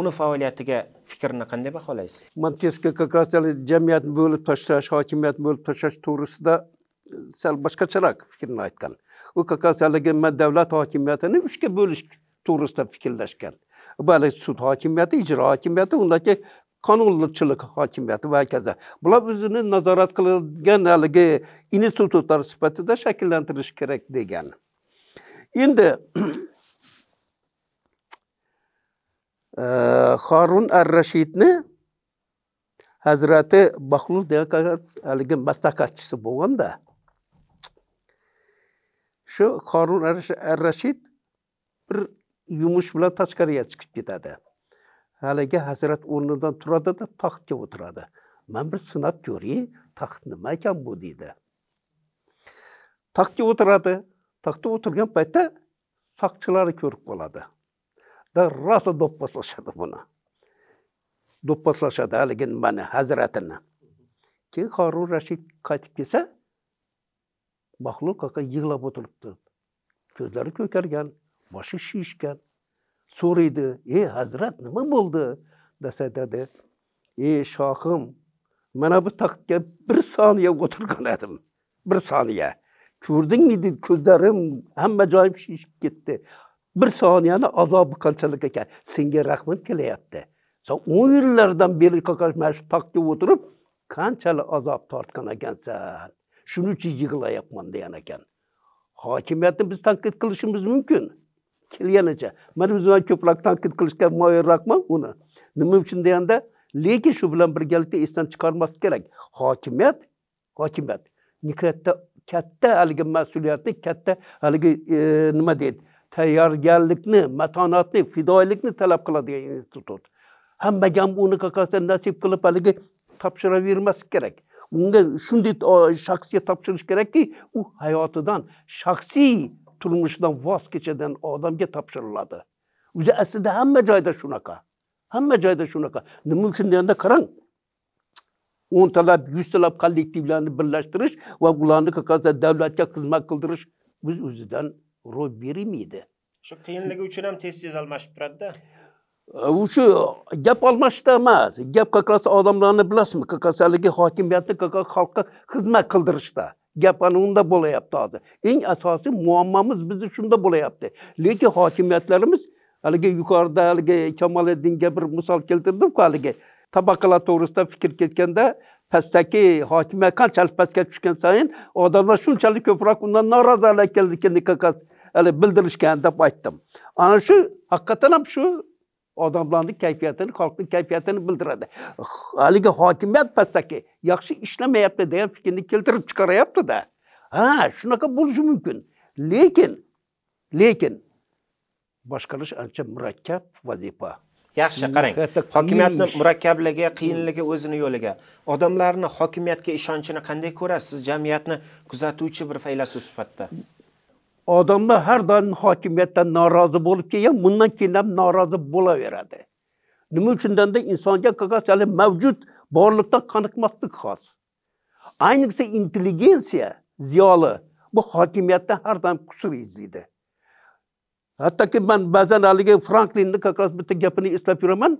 uni faoliyatiga fikrini qanday baholaysiz manteska как раз jamiyatni bo'lib tashlash hokimiyatni bo'lib tashlash to'g'risida sel başka çarak fikrinə O UKK səlləgən mən dövlət hakimiyyətini üçkə bölüş turusda fikirləşkən. Böyle süt hakimiyyəti, icra hakimiyyəti, ondakı kanunçılık hakimiyeti ve herkese. Bunlar özünü nazarat kılırken halde institutlar sıfatı da şekillendiriş gerek degen. Şimdi [clears throat] e, Harun er-Reşid'ni Hazreti Bahlul diye kadar halde meslekatçısı boğan da shu qorun ar rashid bir yumush bilan tashqariga chiqib ketadi haligi hazrat o'rnidan turadida taxtga o'tiradi man bir sinab ko'ray taxt nima ekan bu deydi taxtga o'tiradi taxtda o'tirgan paytda soqchilari ko'rib qoladi rosa do'pposlashadi buni do'pposlashadi haligi nimani hazratini keyin horun rashid qaytib kelsa mahluq aka yig'lab o'tiribdi ko'zlari ko'kargan boshi shishgan so'raydi ey hazrat nima bo'ldi desa dedi ey shohim mana bu taxtga bir soniya o'tirgan edim bir soniya ko'rdingmi dedi ko'zlarim hamma joyim shishib ketdi bir soniyani azobi qanchalik ekan senga rahmat kelyapti san o'n yillardan beri mana shu taxtga o'tirib qanchalik azob tortgan ekansan shuning uchun yig'layapman degan ekan hokimiyatni biz tanqid qilishimiz mumkin kelganicha mana biz ko'proq tanqid qilishga moyilroqman uni nima uchun deganda lekin shu bilan birgalikda esdan chiqarmaslik kerak hokimiyat hokimiyat katta katta haligi mas'uliyatni katta haligi e, nima deydi tayyorgarlikni matonatni fidoyilikni talab qiladigan institut hammaga ham uni qilsa nasib qilib haligi topshiravermaslik kerak Bunga shunday shaxsga topshirish kerakki, u hayotidan, shaxsiy turmushidan voz kechadan odamga topshiriladi. O'zi aslida hamma joyda shunaqa. Hamma joyda shunaqa. Nima uchun deganda qarang, 10 talab, 100 talab kollektivlarni birlashtirish va ularni qaqada davlatga xizmat qildirish biz o'zidan ro'y bermaydi. Shu qiyinligi uchun ham tez-tez almashib turadi-da. Ee, şu gap kakas emas, gap qaqrasi odamlarni bilasizmi, qaqrasaligi hokimiyatni xalqqa xizmat qildirishda. Gap unda bo'layapti hozir. Eng asosiy muammomiz bizni shunda bo'layapti. Lekin hokimiyatlarimiz haligi yuqorida haligi Kamoliddinga bir Tabakalar misol keltirdim-ku haligi tabaqalar to'g'risida fikr ketganda pastdagi hokimiyat qanchalik pastga tushgan sayin odamlar shunchalik ko'proq undan norozilik bildirishgan de aytdim. Ana şu hakikaten ham shu odamlarning kayfiyatini xalqning kayfiyatini bildiradi haligi hokimiyat pastdagi yaxshi ishlamayapti degan fikrni keltirib chiqaryaptida ha shunaqa bo'lishi mumkin lekin lekin boshqarish ancha murakkab vazifa yaxshi qarang hokimiyatni murakkabligi hmm. qiyinligi o'zini yo'liga odamlarni hokimiyatga ishonchini qanday ko'rasiz jamiyatni kuzatuvchi bir faylasuf sifatida odamlar har doim hokimiyatdan norozi bo'lib kelgan bundan keyin ham norozi bo'laveradi nima uchun insonga qilgan hali mavjud borliqdan qoniqmaslik xos ayniqsa intelligensiya ziyoli bu hokimiyatda har doim qusur izlaydi hattoki man ba'zan haligi franklinni как раз bitta gapini eslab yuraman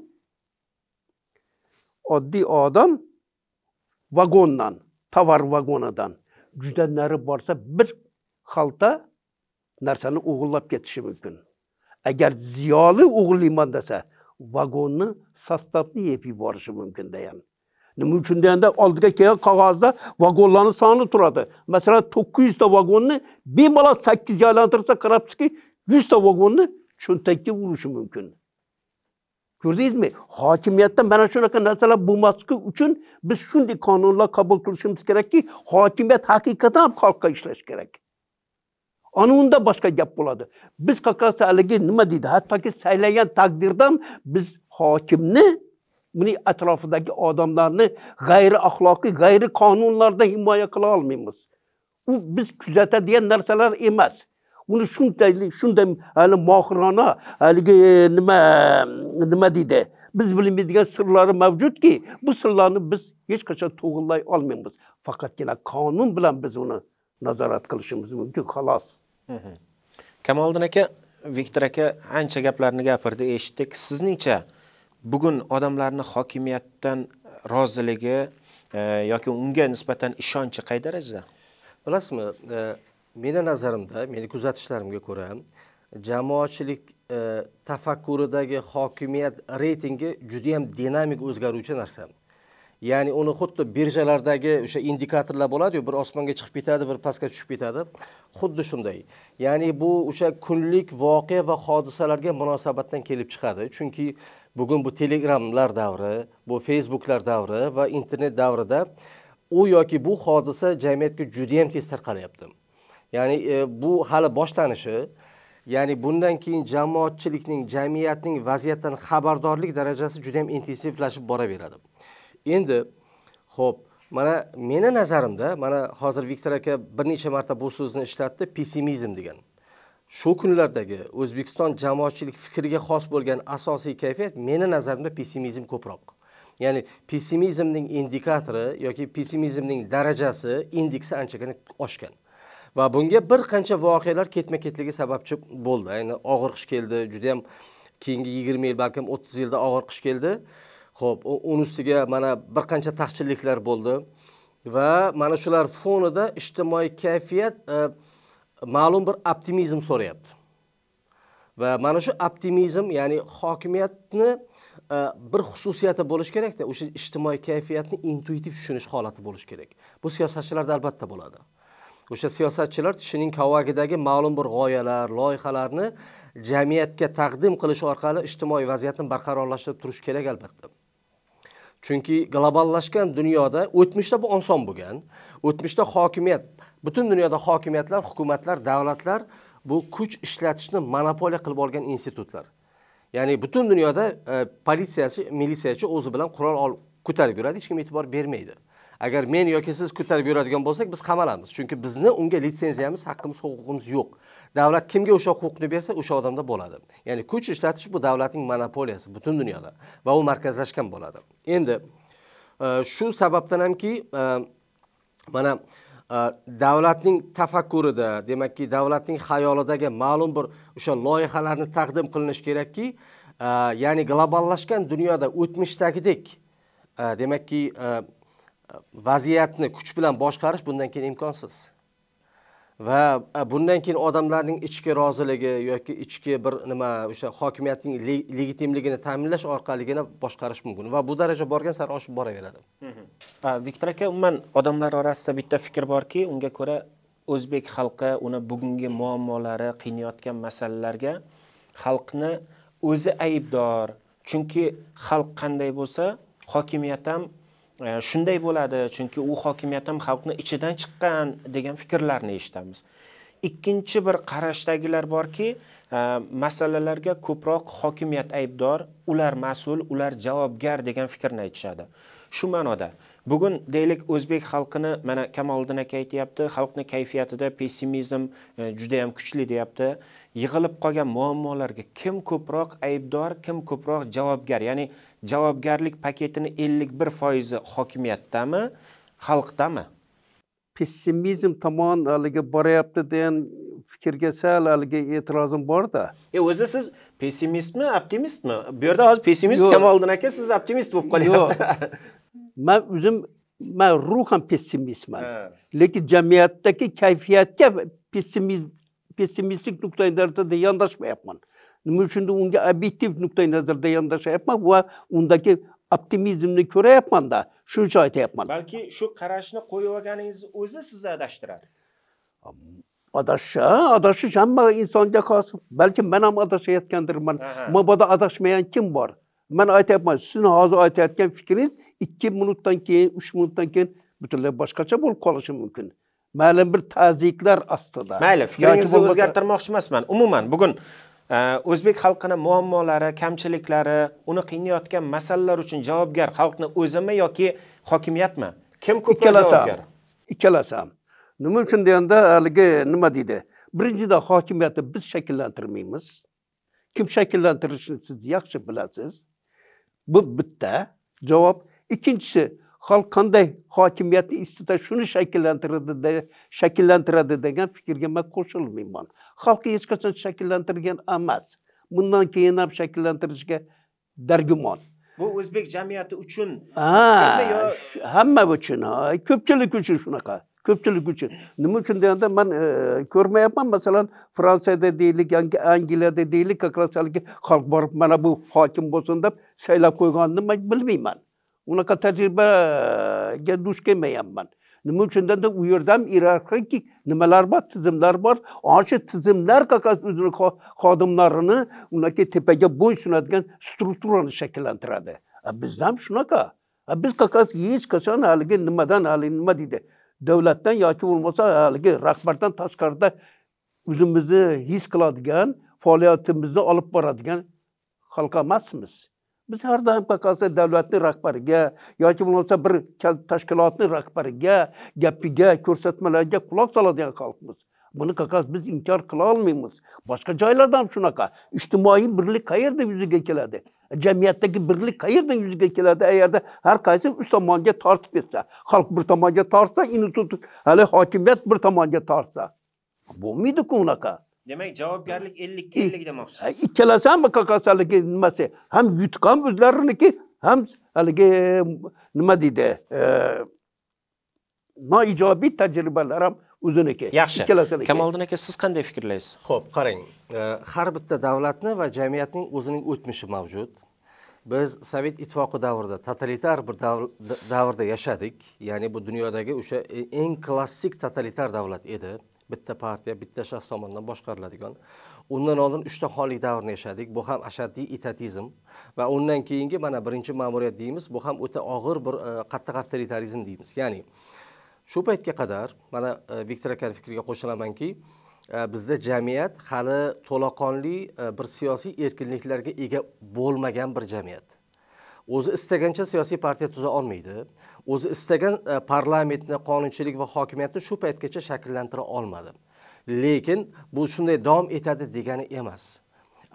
oddiy odam vagondan tovar vagonidan juda nari borsa bir xalta narsani o'g'irlab ketishi mumkin agar ziyoli o'g'irlayman desa vagonni sostavni yeb yuborishi mumkin ham nima uchun deganda oldiga kelgan qog'ozda vagonlarni soni turadi masalan to'qqiz yuzta vagonni bemalol sakkiz aylantirsa qarabsizki yuzta vagonni cho'ntakka urishi mumkin ko'rdingizmi hokimiyatda mana shunaqa narsalar bo'lmasligi uchun biz shunday qonunlar qabul qilishimiz kerakki hokimiyat haqiqatan ham xalqqa ishlashi kerak ana unda boshqa gap bo'ladi biz qaqasi haligi nima deydi hattoki saylagan taqdirda biz hokimni buning atrofidagi odamlarni g'ayri axloqiy g'ayri qonunlardan himoya qila olmaymiz u biz kuzatadigan narsalar emas uni shunday shunday hali mohirona haligi e, nima nima deydi biz bilmaydigan sirlari mavjudki bu sirlarni biz hech qachon to'g'irlay olmaymiz faqatgina qonun bilan biz uni nazorat qilishimiz mumkin xolos kamoliddin aka viktor aka ancha gaplarni gapirdi eshitdik sizningcha bugun odamlarni hokimiyatdan roziligi e, yoki unga nisbatan ishonchi qay darajada bilasizmi e, meni nazarimda meni kuzatishlarimga ko'ra jamoatchilik e, tafakkuridagi hokimiyat reytingi judayam dinamik o'zgaruvchi narsa ya'ni uni xuddi birjalardagi o'sha indikatorlar bo'ladiyu bir osmonga chiqib ketadi bir pastga tushib ketadi xuddi shunday ya'ni bu o'sha kunlik voqea va hodisalarga munosabatdan kelib chiqadi chunki bugun bu telegramlar davri bu facebooklar davri va internet davrida u yoki bu hodisa jamiyatga judayam tez tarqalyapti ya'ni e, bu hali boshlanishi ya'ni bundan keyin jamoatchilikning jamiyatning vaziyatdan xabardorlik darajasi juda ham intensivlashib boraveradi endi ho'p mana meni nazarimda mana hozir viktor aka bir necha marta bu so'zni ishlatdi pessimizm degan shu kunlardagi o'zbekiston jamoatchilik fikriga xos bo'lgan asosiy kayfiyat meni nazarimda pessimizm ko'proq ya'ni pessimizmning indikatori yoki pessimizmning darajasi indeksi anchagina oshgan va bunga bir qancha voqealar ketma ketligi sababchi bo'ldi ya'ni og'ir qish keldi juda yam keyingi yigirma yil balkim o'ttiz yilda og'ir qish keldi ho'p uni ustiga mana bir qancha taqchilliklar bo'ldi va mana shular fonida ijtimoiy kayfiyat e, ma'lum bir optimizm so'rayapti va mana shu optimizm ya'ni hokimiyatni e, bir xususiyati bo'lishi kerakda o'sha ijtimoiy kayfiyatni intuitiv tushunish holati bo'lishi kerak bu siyosatchilarda albatta bo'ladi o'sha siyosatchilar tishining kovagidagi ma'lum bir g'oyalar loyihalarni jamiyatga taqdim qilish orqali ijtimoiy vaziyatni barqarorlashtirib turish kerak albatta chunki globallashgan dunyoda o'tmishda bu oson bo'lgan o'tmishda hokimiyat butun dunyoda hokimiyatlar hukumatlar davlatlar bu kuch ishlatishni monopoliya qilib olgan institutlar ya'ni butun dunyoda e, politsiyasi militsiyachi o'zi bilan qurol ko'tarib yuradi hech kim e'tibor bermaydi agar men yoki siz ko'tarib yuradigan bo'lsak biz qamalamiz chunki bizni unga litsenziyamiz haqqimiz huquqimiz yo'q davlat kimga o'sha huquqni bersa o'sha odamda bo'ladi ya'ni kuch ishlatish bu davlatning monopoliyasi butun dunyoda va u markazlashgan bo'ladi endi e, shu sababdan hamki e, mana e, davlatning tafakkurida demakki davlatning xayolidagi ma'lum bir o'sha loyihalarni taqdim qilinishi kerakki ya'ni globallashgan dunyoda o'tmishdagidek demakki vaziyatni kuch bilan boshqarish bundan keyin imkonsiz va e, bundan keyin odamlarning ichki roziligi yoki ichki bir nima o'sha hokimiyatning legitimligini ta'minlash orqaligina boshqarish mumkin va bu daraja borgan sari oshib boraveradi viktor aka umuman odamlar orasida bitta fikr borki unga ko'ra o'zbek xalqi uni bugungi muammolari qiynayotgan masalalarga xalqni o'zi aybdor chunki xalq qanday bo'lsa hokimiyat ham E, shunday bo'ladi chunki u hokimiyat ham xalqni ichidan chiqqan degan fikrlarni eshitamiz ikkinchi bir qarashdagilar borki e, masalalarga ko'proq hokimiyat aybdor ular mas'ul ular javobgar degan fikrni aytishadi shu ma'noda bugun deylik o'zbek xalqini mana kamoliddin aka aytyapti xalqni kayfiyatida pessimizm e, juda yam kuchli deyapti yig'ilib qolgan muammolarga kim ko'proq aybdor kim ko'proq javobgar ya'ni javobgarlik paketini 51 foizi hokimiyatdami xalqdami pessimizm tomon haligi boryapti degan fikrga sal haligi e'tirozim borda e o'zi siz pessimistmi optimistmi bu yerda hozir pessimist kamoliddin aka siz optimist bo'lib qolyapsiz man o'zim man ruhan pessimistman lekin jamiyatdagi kayfiyatga pessimist pesimistik noktayı nazarda yandaşma yapman. Nima uchun unga obyektiv nuqtai nazardan yondasha yapman va undagi optimizmni ko'ryapmanda shu uchun aytyapman balki shu qarashni qo'yib olganingiz o'zi sizni adashtiradi adasha adashish Belki ben xos balki men ben. adashayotgandirman mabodo adashmagan kim var? Ben bor man aytyapman sizni hozir etken fikriniz ikki minutdan ki, üç minutdan ki, butunlay boshqacha bo'lib qolishi mümkün. ma'lum bir tazyiqlar ostida mayli fikringizni o'zgartirmoqchi emasman umuman bugun e, o'zbek xalqini muammolari kamchiliklari uni qiynayotgan masalalar uchun javobgar xalqni o'zimi yoki hokimiyatmi kim ko'proq javobgar ikkalasi ham nima uchun deganda haligi nima deydi birinchidan hokimiyatni biz shakllantirmaymiz kim shakllantirishini siz yaxshi bilasiz bu bitta javob ikkinchisi xalq qanday hokimiyatni istida shuni shakllantiradi shakllantiradi degan fikrga man qo'shilmayman xalq hech qachon shakllantirgan emas bundan keyin ham shakllantirishga dargumon bu o'zbek jamiyati uchun hamma uchun ko'pchilik uchun shunaqa ko'pchilik uchun nima uchun deganda man e, ko'rmayapman masalan fransiyada deylik angliyada deylik как раз haligi xalq borib mana bu hokim bo'lsin deb saylab qo'yganini man bilmayman unaqa tajribaga duch kelmayapman nima uchundanda u yerda ham iyerarxik nimalar bor tizimlar bor ana shu tizimlar o'zini xodimlarini unaqa tepaga bo'ysunadigan strukturani shakllantiradi e, bizda ham shunaqa e, biz qaqas hech qachon haligi nimadan haligi nima deydi davlatdan yoki bo'lmasa haligi rahbardan tashqarida o'zimizni his qiladigan faoliyatimizni olib boradigan xalq emasmiz biz har doim qaysi davlatni rahbariga yoki bo'lmasa bir tashkilotni rahbariga gapiga ko'rsatmalariga quloq soladigan xalqmiz buni qaqas biz inkor qila olmaymiz boshqa joylarda ham shunaqa ijtimoiy birlik qayerda yuzaga keladi jamiyatdagi birlik qayerda yuzaga keladi agarda har qaysi uch tomonga tortib ketsa xalq bir tomonga tortsa institut hali hokimiyat bir tomonga tortsa bo'lmaydiku unaqa demak javobgarlik ellikka ellik demoqchisiz ikkalasi ham kakos haligi nimasi ham yutqan o'zlariniki ham haligi e, nima deydi e, noijobiy tajribalar ham o'ziniki yaxshi kamoliddin aka siz qanday fikrlaysiz ho'p qarang e, har bitta davlatni va jamiyatning o'zining o'tmishi mavjud biz sovet ittifoqi davrida totalitar bir davrda yashadik ya'ni bu dunyodagi o'sha eng klassik totalitar davlat edi bitta partiya bitta shaxs tomonidan boshqariladigan undan oldin uchta xonlik davrni yashadik bu ham ashaddiy etatizm va undan keyingi mana birinchi ma'muriyat deymiz bu ham o'ta og'ir bir e, qattiq avtoritarizm deymiz ya'ni shu paytga qadar mana e, viktor akani fikriga qo'shilamanki e, bizda jamiyat hali to'laqonli bir siyosiy erkinliklarga ega bo'lmagan bir jamiyat o'zi istagancha siyosiy partiya tuza olmaydi o'zi istagan e, parlamentni qonunchilik va hokimiyatni shu paytgacha shakllantira olmadi lekin bu shunday davom etadi degani emas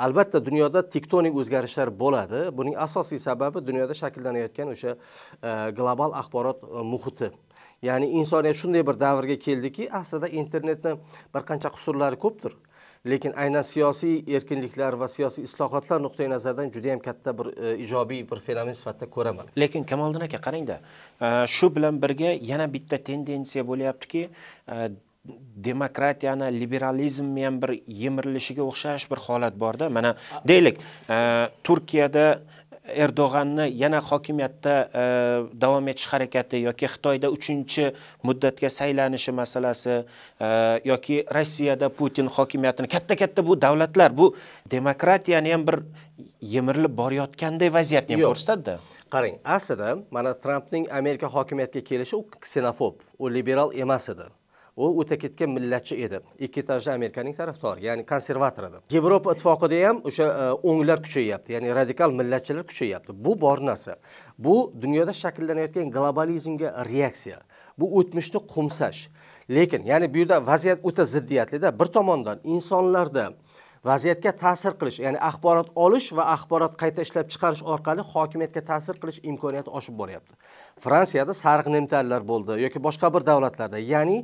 albatta dunyoda tektonik o'zgarishlar bo'ladi buning asosiy sababi dunyoda shakllanayotgan o'sha e, global axborot e, muhiti ya'ni insoniyat shunday bir davrga keldiki aslida internetni bir qancha qusurlari ko'pdir lekin aynan siyosiy erkinliklar va siyosiy islohotlar nuqtai nazaridan juda yam katta bir e, ijobiy bir fenomen sifatida ko'raman lekin kamoliddin aka qarangda e, shu bilan birga yana bitta tendensiya bo'lyaptiki e, demokratiyani liberalizmni ham bir yemirilishiga o'xshash bir holat borda mana deylik turkiyada Erdo'g'anni yana hokimiyatda e, davom etish harakati yoki Xitoyda 3-chi muddatga saylanishi masalasi e, yoki Rossiyada Putin hokimiyatini katta-katta bu davlatlar bu demokratiyani ham bir yemirilib borayotganday vaziyatni ham ko'rsatadi. Qarang, aslida mana Trampning Amerika hokimiyatga kelishi u ksenofob, u liberal emas edi. u o'ta ketgan millatchi edi ikki etajli amerikaning tarafdori ya'ni konservator edi yevropa ittifoqida ham o'sha e, o'nglar kuchayyapti ya'ni radikal millatchilar kuchayyapti bu bor narsa bu dunyoda shakllanayotgan globalizmga reaksiya bu o'tmishni qo'msash lekin ya'ni bu yerda vaziyat o'ta ziddiyatlida bir tomondan insonlarda vaziyatga ta'sir qilish ya'ni axborot olish va axborot qayta ishlab chiqarish orqali hokimiyatga ta'sir qilish imkoniyati oshib boryapti fransiyada sariq nemtallar bo'ldi yoki boshqa bir davlatlarda ya'ni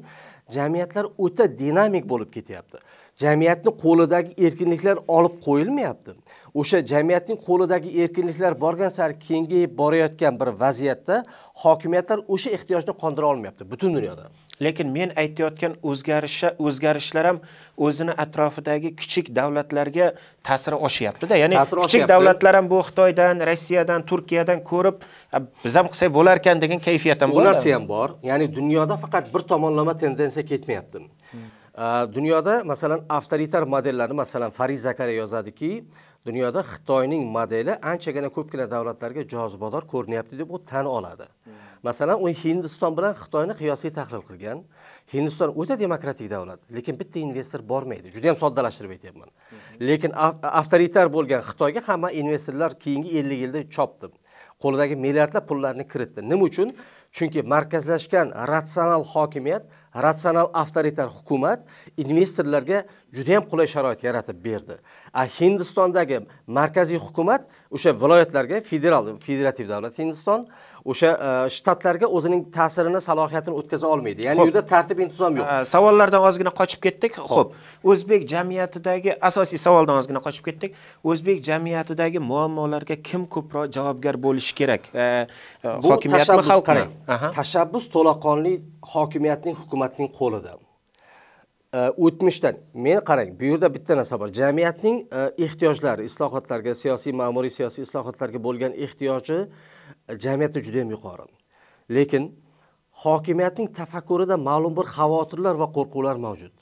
jamiyatlar o'ta dinamik bo'lib ketyapti jamiyatni qo'lidagi erkinliklar olib qo'yilmayapti o'sha jamiyatning qo'lidagi erkinliklar borgan sari kengayib borayotgan bir vaziyatda hokimiyatlar o'sha ehtiyojni qondira olmayapti butun dunyoda lekin men aytayotgan o'zgarish o'zgarishlar ham o'zini atrofidagi kichik davlatlarga ta'siri oshyaptida ya'ni kichik davlatlar ham bu xitoydan rossiyadan turkiyadan ko'rib biz ham qilsak bo'larkan degan kayfiyat ham bor bu narsa ham bor ya'ni dunyoda faqat bir tomonlama tendensiya ketmayapti hmm. dunyoda masalan avtoritar modellarni masalan farid zakariya yozadiki dunyoda xitoyning modeli anchagina ko'pgina davlatlarga jozibador ko'rinyapti deb u tan oladi masalan u hindiston bilan xitoyni qiyosiy tahlil qilgan hindiston o'ta demokratik davlat lekin bitta investor bormaydi juda yam soddalashtirib aytyapman lekin avtoritar bo'lgan xitoyga hamma investorlar keyingi ellik yilda chopdi qo'lidagi milliardlab pullarni kiritdi nima uchun chunki markazlashgan ratsional hokimiyat ratsional avtoritar hukumat investorlarga juda yam qulay sharoit yaratib berdi a hindistondagi markaziy hukumat o'sha viloyatlarga federal federativ davlat hindiston o'sha e, shtatlarga o'zining ta'sirini salohiyatini o'tkaza olmaydi ya'ni u yerda tartib intizom yo'q e, savollardan ozgina qochib ketdik ho'p o'zbek jamiyatidagi asosiy savoldan ozgina qochib ketdik o'zbek jamiyatidagi muammolarga kim ko'proq javobgar bo'lishi kerak e, hokimiyatmi xalqmi tashabbus to'laqonli hokimiyatning hukumatning qo'lida o'tmishdan men qarang bu yerda bitta narsa bor jamiyatning ehtiyojlari islohotlarga siyosiy ma'muriy siyosiy islohotlarga bo'lgan ehtiyoji jamiyatda juda ham yuqori lekin hokimiyatning tafakkurida ma'lum bir xavotirlar va qo'rquvlar mavjud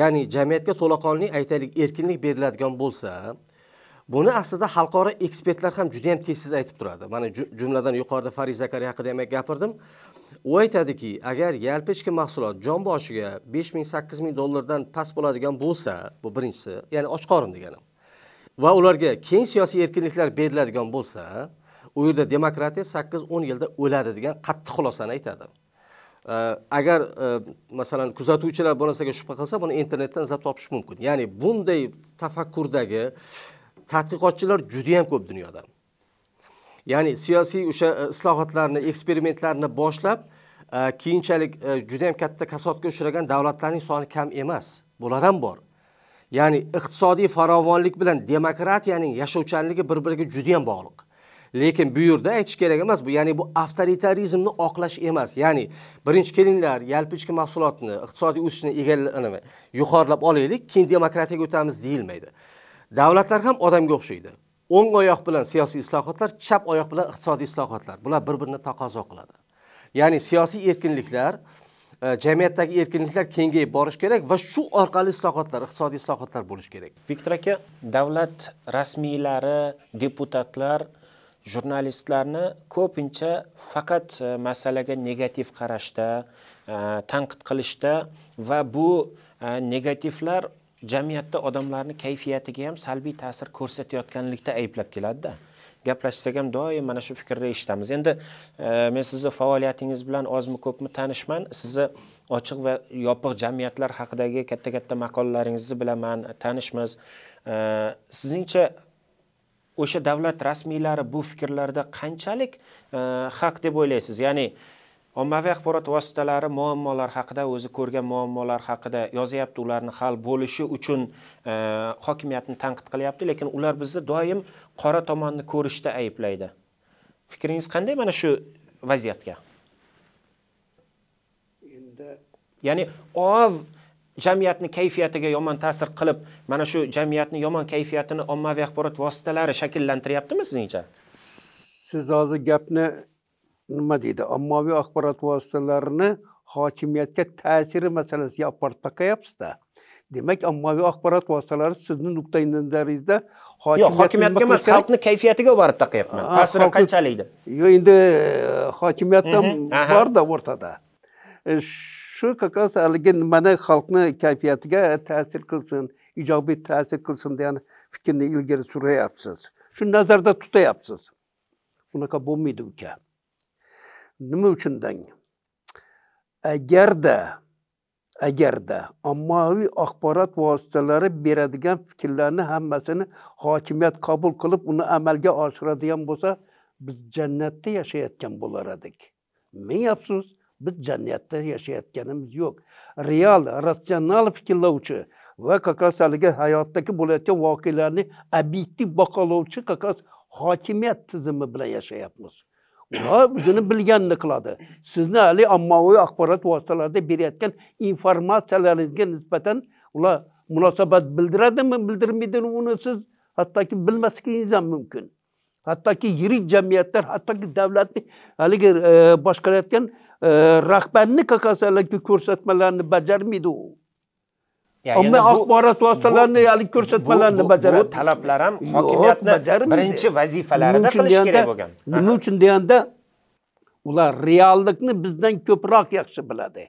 ya'ni jamiyatga to'laqonli aytaylik erkinlik beriladigan bo'lsa buni aslida xalqaro ekspertlar ham juda tez tez aytib turadi mana jumladan yuqorida fariz zakariy haqida ham gapirdim u aytadiki agar yalpi ichki mahsulot jon boshiga besh ming sakkiz ming dollardan past bo'ladigan bo'lsa bu birinchisi ya'ni och qorin degani va ularga keng siyosiy erkinliklar beriladigan bo'lsa u yerda demokratiya sakkiz o'n yilda o'ladi degan qattiq xulosani aytadi agar e, masalan kuzatuvchilar bu narsaga shubha qilsa buni internetdan izlab topish mumkin ya'ni bunday tafakkurdagi tadqiqotchilar judayam ko'p dunyoda ya'ni siyosiy o'sha e, islohotlarni eksperimentlarni boshlab e, keyinchalik judayam katta kasodga uchragan davlatlarning soni kam emas bular ham bor ya'ni iqtisodiy farovonlik bilan demokratiyaning yashovchanligi bir biriga judayam bog'liq lekin bu yerda aytish kerak emas bu ya'ni bu avtoritarizmni oqlash emas ya'ni birinchi kelinglar yalpi ichki mahsulotni iqtisodiy o'sishni yuqorilab olaylik keyin demokratiyaga o'tamiz deyilmaydi davlatlar ham odamga o'xshaydi o'ng oyoq bilan siyosiy islohotlar chap oyoq bilan iqtisodiy islohotlar bular bir birini taqozo qiladi ya'ni siyosiy erkinliklar e, jamiyatdagi erkinliklar kengayib borishi kerak va shu orqali islohotlar iqtisodiy islohotlar bo'lishi kerak viktor aka davlat rasmiylari deputatlar jurnalistlarni ko'pincha faqat e, masalaga negativ qarashda e, tanqid qilishda va bu e, negativlar jamiyatda odamlarni kayfiyatiga ham salbiy ta'sir ko'rsatayotganlikda ayblab keladida gaplashsak ham doim mana shu fikrda eshitamiz endi men sizni faoliyatingiz bilan ozmi ko'pmi tanishman sizni ochiq va yopiq jamiyatlar haqidagi katta katta maqolalaringizni bilaman tanishmiz sizningcha o'sha davlat rasmiylari bu fikrlarda qanchalik e, haq deb o'ylaysiz ya'ni ommaviy axborot vositalari muammolar haqida o'zi ko'rgan muammolar haqida yozyapti ularni hal bo'lishi uchun e, hokimiyatni tanqid qilyapti lekin ular bizni doim qora tomonni ko'rishda ayblaydi fikringiz qanday mana shu vaziyatga endi ya'ni ov jamiyatni kayfiyatiga yomon ta'sir qilib mana shu jamiyatni yomon kayfiyatini ommaviy axborot vositalari shakllantiryaptimi sizningcha siz hozir gapni nima deydi ommaviy axborot vositalarini hokimiyatga ta'siri masalasiga olib borib taqayapsizda demak ommaviy axborot vositalari sizni nuqtai nazaringizda yo'q hokimiyatga emas xalqni kayfiyatiga olib borib taqayapman ta'siri qanchalik deb yo'q endi e, hokimiyat ham mhm, borda o'rtada e, shu как haligi nimani xalqni kayfiyatiga ta'sir qilsin ijobiy ta'sir qilsin degan fikrni ilgari surayapsiz shu nazarda tutayapsiz unaqa bo'lmaydi uka nima uchun deng agarda agarda ommaviy axborot vositalari beradigan fikrlarni hammasini hokimiyat qabul qilib uni amalga oshiradigan bo'lsa biz jannatda yashayotgan bo'lar edik ming afsus biz jannatda yashayotganimiz yo'q real ratsional fikrlovchi va qaqos haligi hayotdagi bo'layotgan voqealarni obyektiv baholovchi qaqos hokimiyat tizimi bilan yashayapmiz ular o'zini bilganini qiladi sizni hali ommaviy axborot vositalarida berayotgan informatsiyalaringizga nisbatan ular munosabat bildiradimi bildirmaydimi bunu siz hatta ki bilmasligingiz ham mümkün. hattoki yirik jamiyatlar hattoki davlatni haligi e, boshqarayotgan e, rahbarni kasallarga ko'rsatmalarni bajarmaydi u ommaviy axborot vositalarini haligi ko'rsatmalarni bajaradi bu talablar ham hokimiyatni birinchi vazifalarida qilish kerak bo'lgan nima uchun deganda ular reallikni bizdan ko'proq yaxshi biladi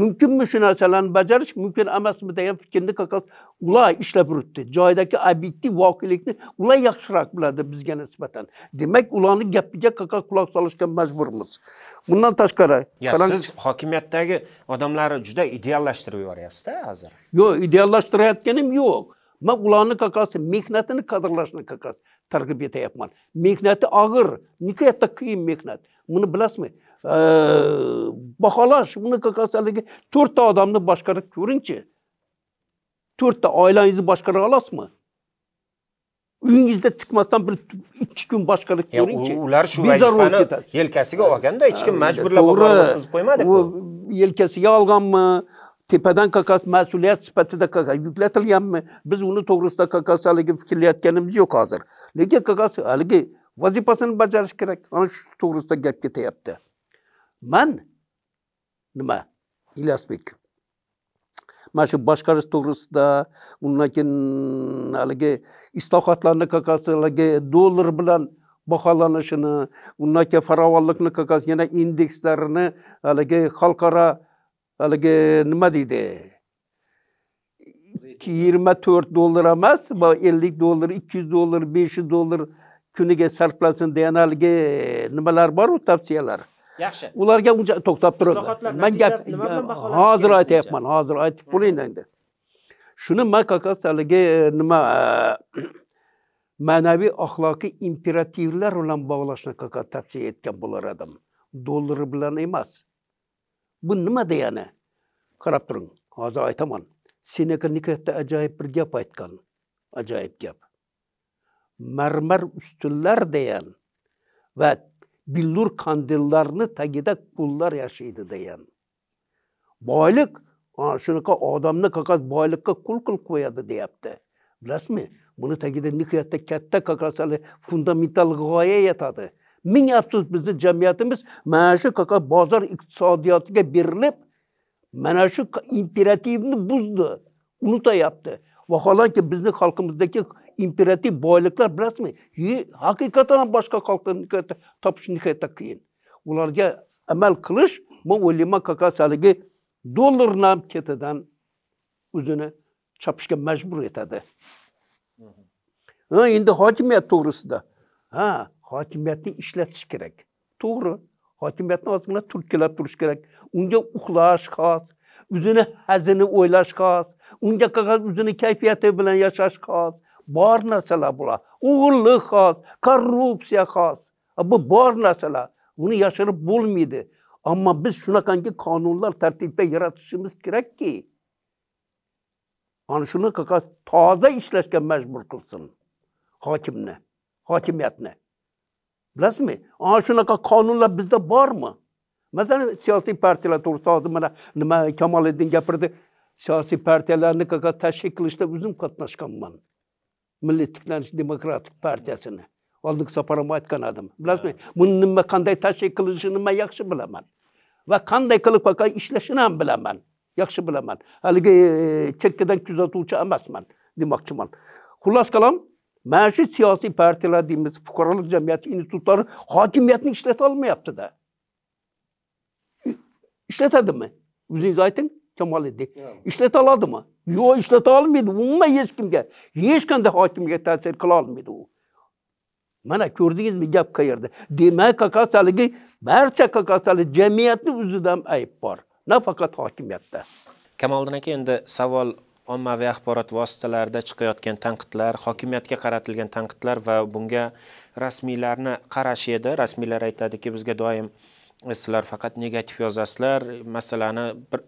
mumkinmishini narsalarni bajarish mumkin emasmi degan fikrni как раз ular ishlab yuribdi joyidagi obyektiv voqelikni ular yaxshiroq biladi bizga nisbatan demak ularni gapiga как раз quloq solishga majburmiz bundan tashqari siz hokimiyatdagi odamlarni juda ideallashtirib yuboryapsizda hozir yo'q ideallashtirayotganim yo'q man ularni ulanı раз mehnatini qadrlashni как раз targ'ib etyapman mehnati og'ir nihoyatda qiyin mehnat buni bilasizmi Ee, bakalaş bunu kakasaldaki Türk'te adamını başkanı görünce Türk'te ailenizi başkanı alas mı? uyingizda çıkmasından bir iki ikki kun boshqalik ko'ringchi ular shu vazifani yelkasiga olganda hech kim ee, majburlab qilib qo'ymadi u yelkasiga olganmi tepadan kakas mas'uliyat sifatida yuklatilganmi biz onu uni to'g'risida kakas haligi fikrlayotganimiz yo'q hozir lekin kakas haligi vazifasini bajarish kerak ana shu to'g'risida gap yaptı Man nima ilyosbek mana shu boshqarish to'g'risida undan keyin haligi islohotlarni qilqasi haligi dollar bilan baholanishini undan keyin farovonlikni qilqasi yana indekslarini haligi halkara haligi nima deydi yigirma to'rt dollar emas bu ellik dollar ikki yuz dollar besh yuz dollar kuniga sarflansin degan haligi nimalar boru tavsiyalar Ular ularga bunca to'xtab turadi man gap hozir aytyapman hozir aytib bo'ling endi shuni man как раз haligi nima e, [clears throat] ma'naviy axloqiy imperativlar bilan bog'lashni как tavsiya etgan bo'lar adam. dollar bilan emas bu nima degani qarab Hazır ayet aman. seneka nikohda acayip bir gap aytgan ajoyib gap marmar ustunlar degan ve. billur kandillarni tagida qullar yashaydi degan boylik shunaqa odamni faqat boylikka qul qilib qo'yadi deyapti bilasizmi buni tagida nihoyatda katta qaqasali fundamental g'oya yotadi ming afsus bizni jamiyatimiz mana shu qaqa bozor iqtisodiyotiga berilib mana shu imperativni buzdi unutayapti vaholanki bizni xalqimizdagi imperativ boyliklar bilasizmi haqiqatan boshqa xalqlarniki topishniki qiyin ularga amal qilish bu o'ylayman qaqas haligi dollarni ham ketidan o'zini chopishga majbur etadi ha endi hokimiyat to'g'risida ha hokimiyatni ishlatish kerak to'g'ri hokimiyatni ozgina turtkilab turish kerak unga uxlash xos o'zini hazini o'ylash xos unga qarash o'zini kayfiyati bilan yashash xos Бар nəsələr bunlar. Uğurluq xas, korrupsiya xas. Bu bar nəsələr. Bunu yaşarıb bulmaydı. Amma biz shunaqangi qonunlar tartibda yaratishimiz kerakki, ana shuni toza ishlashga majbur qilsin hokimni, hokimiyatni. Bilasizmi? Ana shunaqa qonunlar bizda bormi? Masalan, siyosiy partiyalar to'g'risida hozir mana nima Kamoliddin gapirdi. Siyosiy partiyalarni qanday tashkil qilishda o'zim qatnashganman. Milletlikleriniz Demokratik Partiyasini. Olduk saparama etken adam. Bilaz mı? Bunun nime kanday taşıy şey kılışını mı yakşı bilemem. Ve kanday kılıp bakay işleşini hem bilemem. Yakşı bilemem. Haligi e, chekkeden kuzatuvchi emasman demoqchiman. Xullas kalam? mana siyasi siyosiy partiyalar deymiz, fuqarolik jamiyati hakimiyetini işlet ishlata yaptı da mi? O'zingiz ayting. jamoliddin ishlata oladimi yo'q ishlata olmaydi umuman hech kimga hech qanday hokimga ta'sir qila olmaydi u mana ko'rdingizmi gap qayerda demak kakos haligi barcha kakos jamiyatni o'zida ham ayb bor nafaqat hokimiyatda kamoliddin aka endi savol ommaviy axborot vositalarida chiqayotgan tanqidlar hokimiyatga qaratilgan tanqidlar va bunga rasmiylarni qarashi edi rasmiylar aytadiki bizga doim sizlar faqat negativ yozasizlar masalani bir,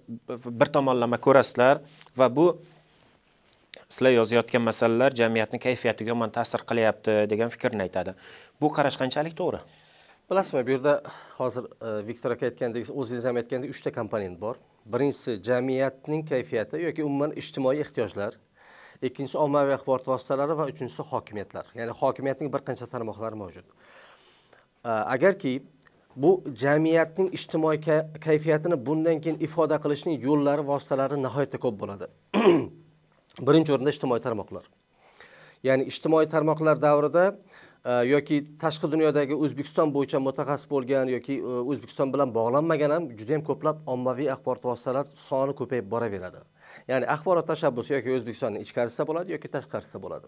bir tomonlama ko'rasizlar va bu sizlar yozayotgan masalalar jamiyatni kayfiyatiga yomon ta'sir qilyapti degan fikrni aytadi bu qarash qanchalik to'g'ri bilasizmi bu yerda hozir e, viktor aka aytgandek o'zingiz ham aytgandek uchta komponent bor birinchisi jamiyatning kayfiyati yoki umuman ijtimoiy ehtiyojlar ikkinchisi ommaviy axborot vositalari va uchinchisi hokimiyatlar ya'ni hokimiyatning bir qancha tarmoqlari mavjud e, agarki bu jamiyatning ijtimoiy kayfiyatini bundan keyin ifoda qilishning yo'llari vositalari nihoyatda ko'p bo'ladi [clears throat] birinchi o'rinda ijtimoiy tarmoqlar ya'ni ijtimoiy tarmoqlar davrida e, yoki tashqi dunyodagi o'zbekiston bo'yicha mutaxassis bo'lgan yoki e, o'zbekiston bilan bog'lanmagan ham juda yam ko'plab ommaviy axborot vositalari soni ko'payib boraveradi ya'ni axborot tashabbusi yoki o'zbekistonning ichkarisida bo'ladi yoki tashqarisida bo'ladi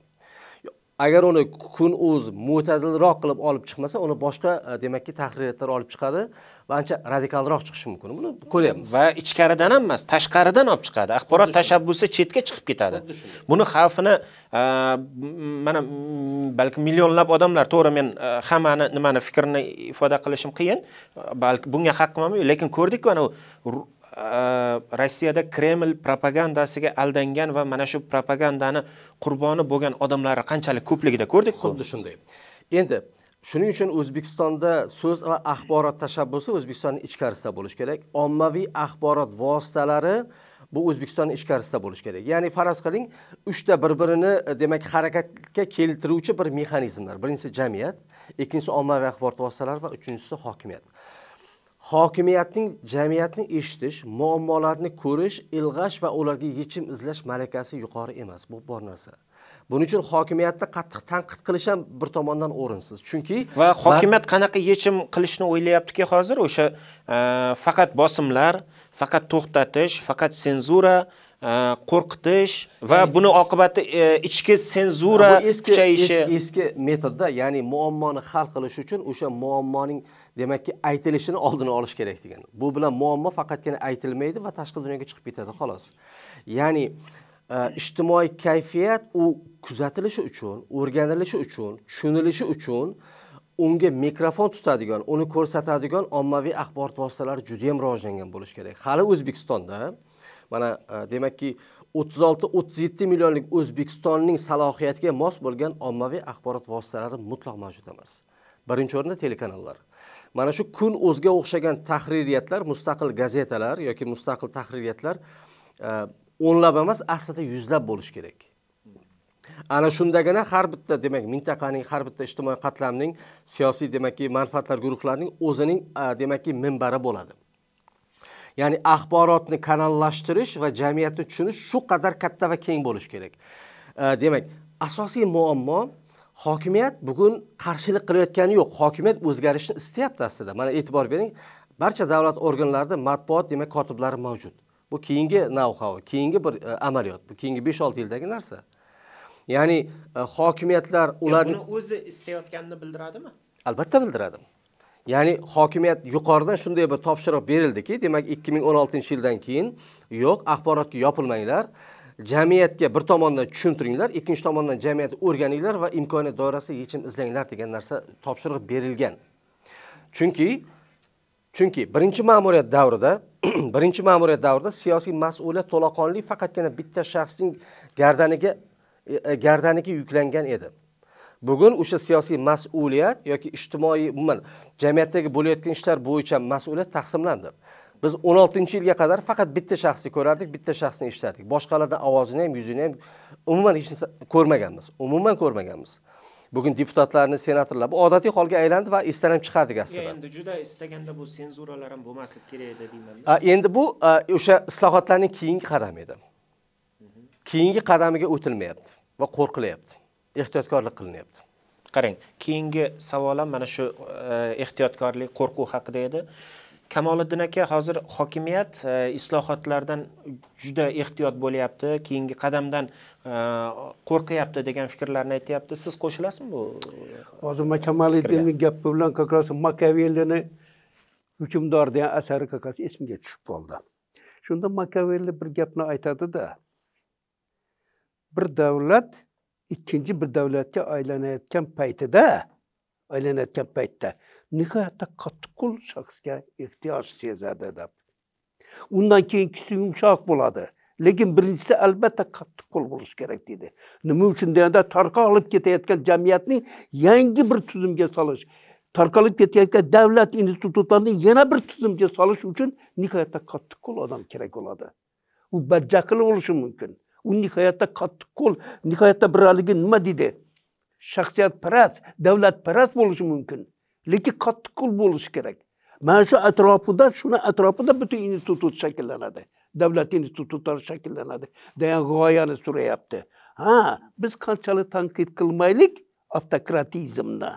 agar uni kun uz mo'tadilroq qilib olib chiqmasa uni boshqa e, demakki tahririyatlar olib chiqadi va ancha radikalroq chiqishi mumkin buni ko'ryapmiz va ichkaridan ham emas tashqaridan olib chiqadi axborot tashabbusi chetga chiqib ketadi buni xavfini e, mana balki millionlab odamlar to'g'ri men e, hammani nimani fikrini ifoda qilishim qiyin balki bunga haqqim ham yo'q lekin ko'rdikku ana rossiyada kreml propagandasiga aldangan va mana shu propagandani qurboni bo'lgan odamlari qanchalik ko'pligida ko'rdik xuddi shunday endi shuning uchun o'zbekistonda so'z va axborot tashabbusi o'zbekistonni ichkarisida bo'lishi kerak ommaviy axborot vositalari bu o'zbekiston ichkarisida bo'lishi kerak ya'ni faraz qiling uchta bir birini e, demak harakatga keltiruvchi bir mexanizmlar birinchisi jamiyat ikkinchisi ommaviy axborot vositalari va uchinchisi hokimiyat hokimiyatning jamiyatni eshitish muammolarni ko'rish ilg'ash va ularga yechim izlash malakasi yuqori emas bu bor narsa buning uchun hokimiyatni qattiq tanqid qilish ham bir tomondan o'rinsiz chunki va hokimiyat qanaqa yechim qilishni o'ylayaptiki hozir o'sha e, faqat bosimlar faqat to'xtatish faqat senzura e, qo'rqitish va buni oqibati e, ichki senzura kuchayishi eski metodda ya'ni muammoni hal qilish uchun o'sha muammoning demakki aytilishini oldini olish kerak degan bu bilan muammo faqatgina aytilmaydi va tashqi dunyoga chiqib ketadi xolos ya'ni e, ijtimoiy kayfiyat u kuzatilishi uchun o'rganilishi uchun tushunilishi uchun unga mikrofon tutadigan uni ko'rsatadigan ommaviy axborot vositalari judayam rivojlangan bo'lishi kerak hali o'zbekistonda mana e, demakki o'ttiz olti o'ttiz yetti millionlik o'zbekistonning salohiyatiga mos bo'lgan ommaviy axborot vositalari mutlaq mavjud emas birinchi o'rinda telekanallar mana shu kun o'ziga o'xshagan tahririyatlar mustaqil gazetalar yoki mustaqil tahririyatlar e, o'nlab emas aslida yuzlab bo'lishi kerak ana shundagina har bitta demak mintaqaning har bitta ijtimoiy qatlamning siyosiy demakki manfaatlar guruhlarining o'zining e, demakki minbari bo'ladi ya'ni axborotni kanallashtirish va jamiyatni tushunish shu qadar katta va keng bo'lishi kerak e, demak asosiy muammo hokimiyat bugun qarshilik qilayotgani yo'q hokimiyat o'zgarishni istayapti aslida mana e'tibor bering barcha davlat organlarida matbuot demak kotiblari mavjud bu keyingi know keyingi bir e, amaliyot bu keyingi besh olti yildagi narsa ya'ni e, hokimiyatlar e, ularni o'zi istayotganini bildiradimi albatta bildiradi ya'ni hokimiyat yuqoridan shunday bir topshiriq berildiki demak ikki ming o'n oltinchi yildan keyin yo'q axborotga yopilmanglar jamiyatga bir tomondan tushuntiringlar ikkinchi tomondan jamiyat o'rganinglar va imkoniyat doirasida yechim izlanglar degan narsa topshiriq berilgan chunki chunki birinchi ma'muriyat davrida [clears throat] birinchi ma'muriyat davrida siyosiy mas'uliyat to'laqonli faqatgina bitta shaxsning gardaniga e, e, gardaniga yuklangan edi bugun o'sha siyosiy mas'uliyat yoki ijtimoiy umuman jamiyatdagi bo'layotgan ishlar bo'yicha mas'uliyat taqsimlandi biz 16 yilga qadar faqat bitta shaxsni ko'rardik bitta shaxsni eshitardik boshqalarni ovozini ham yuzini ham umuman hech narsa ko'rmaganmiz umuman ko'rmaganmiz bugun deputatlarni senatorlar bu odatiy holga aylandi va esdan ham chiqardik aslida endi juda istaganda bu senzuralar ham bo'lmasligi kerak edi deymanda endi bu o'sha islohotlarning keyingi qadami edi keyingi qadamiga o'tilmayapti va qo'rqilyapti ehtiyotkorlik qilinyapti qarang keyingi savol ham mana shu e, ehtiyotkorlik qo'rquv haqida edi kamoliddin aka hozir hokimiyat e, islohotlardan juda ehtiyot bo'lyapti keyingi qadamdan e, qo'rqyapti degan fikrlarni aytyapti siz qo'shilasizmi bu hozir kamoliddinni gapi bilan как раз makavelini hukmdor degan asari как раз esimga tushib qoldi shunda makavelli bir gapni aytadida bir davlat ikkinchi bir davlatga aylanayotgan paytida aylanayotgan paytda nihoyatda qattiqqo'l shaxsga ehtiyoj sezadi deb undan keyingisi yumshoq bo'ladi lekin birinchisi albatta qattiqqo'l bo'lishi kerak deydi nima uchun deganda tarqalib ketayotgan jamiyatni yangi bir tuzumga solish tarqalib ketayotgan davlat institutlarini yana bir tuzumga solish uchun nihoyatda qattiqqo'l odam kerak bo'ladi u badjahl bo'lishi mumkin u nihoyatda qattiqqo'l nihoyatda bir haligi nima deydi shaxsiyatparast davlatparast bo'lishi mumkin Leki katkul buluş gerek. Məşə ətrafında, şuna etrafında bütün institut şəkillənədi. Dövlət institutları şəkillənədi. Deyən qoyanı sürə yaptı. Ha, biz qançalı tanqid qılmaylıq avtokratizmdə.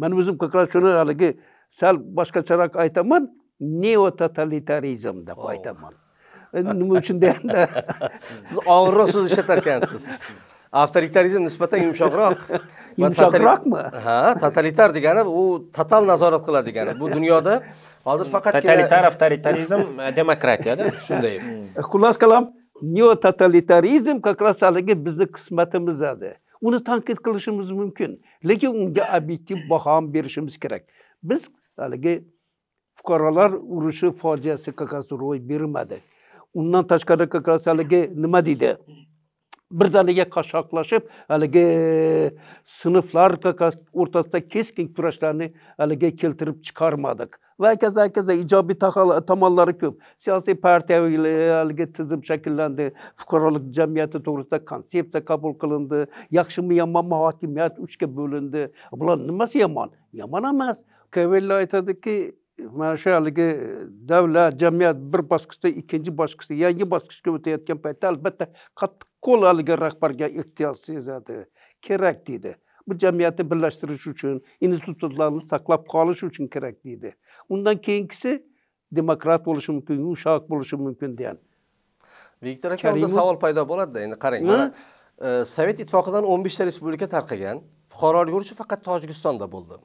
Mən özüm qıqra şunu haligi sal başqacharoq aytaman, neototalitarizmdə oh. aytaman. Nima uchun deganda siz og'irroq so'z ishlatar ekansiz. [laughs] avtoritarizm nisbatan yumshoqroq [laughs] yumshoqroqmi ha totalitar degani u total nazorat qiladi degani bu dunyoda hozir faqat totalitar avtoritarizm e, demokratiyada shunday [laughs] xullas kalom totalitarizm как раз haligi bizni qismatimiz edi uni tanqid qilishimiz mumkin lekin unga obyektiv baho ham berishimiz kerak biz haligi fuqarolar urushi fojiasi как раз ro'y bermadi undan tashqari как раз haligi nima deydi birdaniga qashshoqlashib haligi sinflar o'rtasida keskin kurashlarni haligi keltirib chiqarmadik va kaza kaza ijobiy tomonlari ko'p siyosiy partiya haligi tizim shakllandi fuqarolik jamiyati to'g'risida konsepsiya qabul qilindi yaxshimi yomonmi hokimiyat uchga bo'lindi bular nimasi yomon yomon emas kavella aytadiki mana shu haligi e, davlat jamiyat bir bosqichdan ikkinchi bosqichga yangi bosqichga o'tayotgan paytda albatta qattiq qo'l haligi rahbarga ehtiyoj sezadi kerak deydi bu jamiyatni birlashtirish uchun institutlarni saqlab qolish uchun kerak deydi undan keyingisi demokrat bo'lishi mumkin yumshoq bo'lishi mumkin degan viktor aka unda savol paydo bo'ladida endi qarang mana e, sovet ittifoqidan o'n beshta respublika tarqagan fuqarolik urushi faqat tojikistonda bo'ldi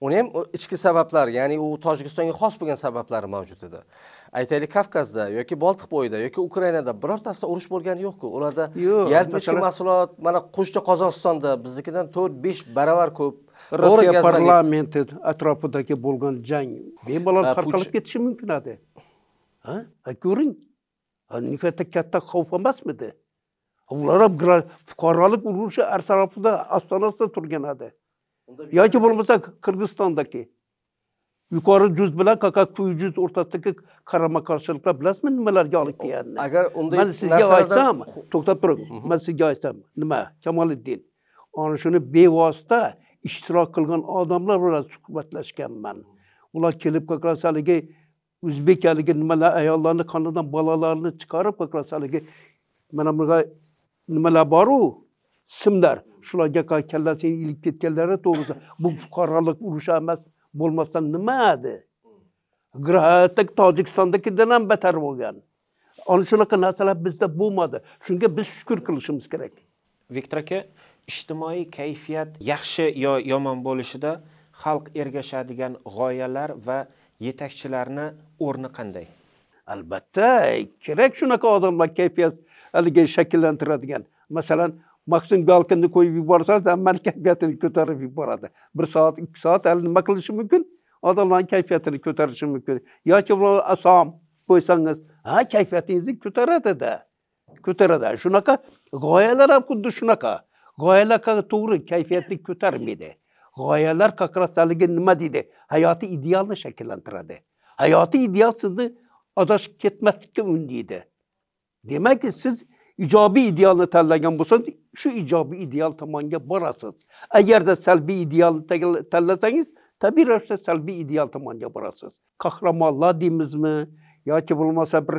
uni ham ichki sabablar ya'ni u tojikistonga xos bo'lgan sabablari mavjud edi aytaylik kavkazda yoki boltiq bo'yida yoki ukrainada birortasida urush bo'lgani yo'qku ularda yalpi ichki mahsulot mana qo'shni qozog'istonda biznikidan to'rt besh baravar ko'p rossiya parlamenti atrofidagi bo'lgan jang bemalol tarqalib ketishi mumkin edi ko'ring nihoyatda katta xavf emasmidi ular ham fuqarolik urushi atrofida ostonasida turgan edi Yacı şey bo'lmasa Qirg'izistondagi yuqori juz bilan qaka quyi karama o'rtasidagi qarama qarshiliklar bilasizmi nimalarga olib kelganini agar unday man sizga aytsam to'xtab turing man sizga aytsam nima kamoliddin ana shuni bevosita ishtirok qilgan odamlar bilan suhbatlashganman ular kelib как раз haligi o'zbek haligi nimalar ayollarni qonidan bolalarini chiqarib как раз haligi mana bunaqa nimalar boru simlar shularga kallasini ilib ketganlari to'g'risida bu fuqarolik urushi emas bo'lmasdan nima edi grahatak tojikistondagidan ham battar bo'lgan ana shunaqa narsalar bizda bo'lmadi shunga biz shukur qilishimiz kerak viktor aka ijtimoiy kayfiyat yaxshi yo yomon bo'lishida xalq ergashadigan g'oyalar va yetakchilarni o'rni qanday albatta kerak shunaqa odamlar kayfiyat haligi shakllantiradigan masalan maksimum galkinni qo'yib yuborsangiz hammani kayfiyatini ko'tarib yuboradi bir saat iki saat hali nima mümkün. mumkin odamlarni kayfiyatini ko'tarishi Ya ki bu asam koysanız, ha kayfiyatingizni ko'taradida Şuna shunaqa gayeler ham şuna shunaqa Gayeler to'g'ri kayfiyatni ko'tarmaydi g'oyalar Gayeler раз haligi nima deydi hayoti idealni shakllantiradi Hayatı ideal sizni adashib ketmaslikka undaydi demak siz ijobiy idealni tanlagan bo'lsangiz şu icabi ideal tomonga borasiz agarda salbiy idealni tanlasangiz tabiiy ravishda salbiy ideal tomonga borasiz qahramonlar deymizmi yoki bo'lmasa bir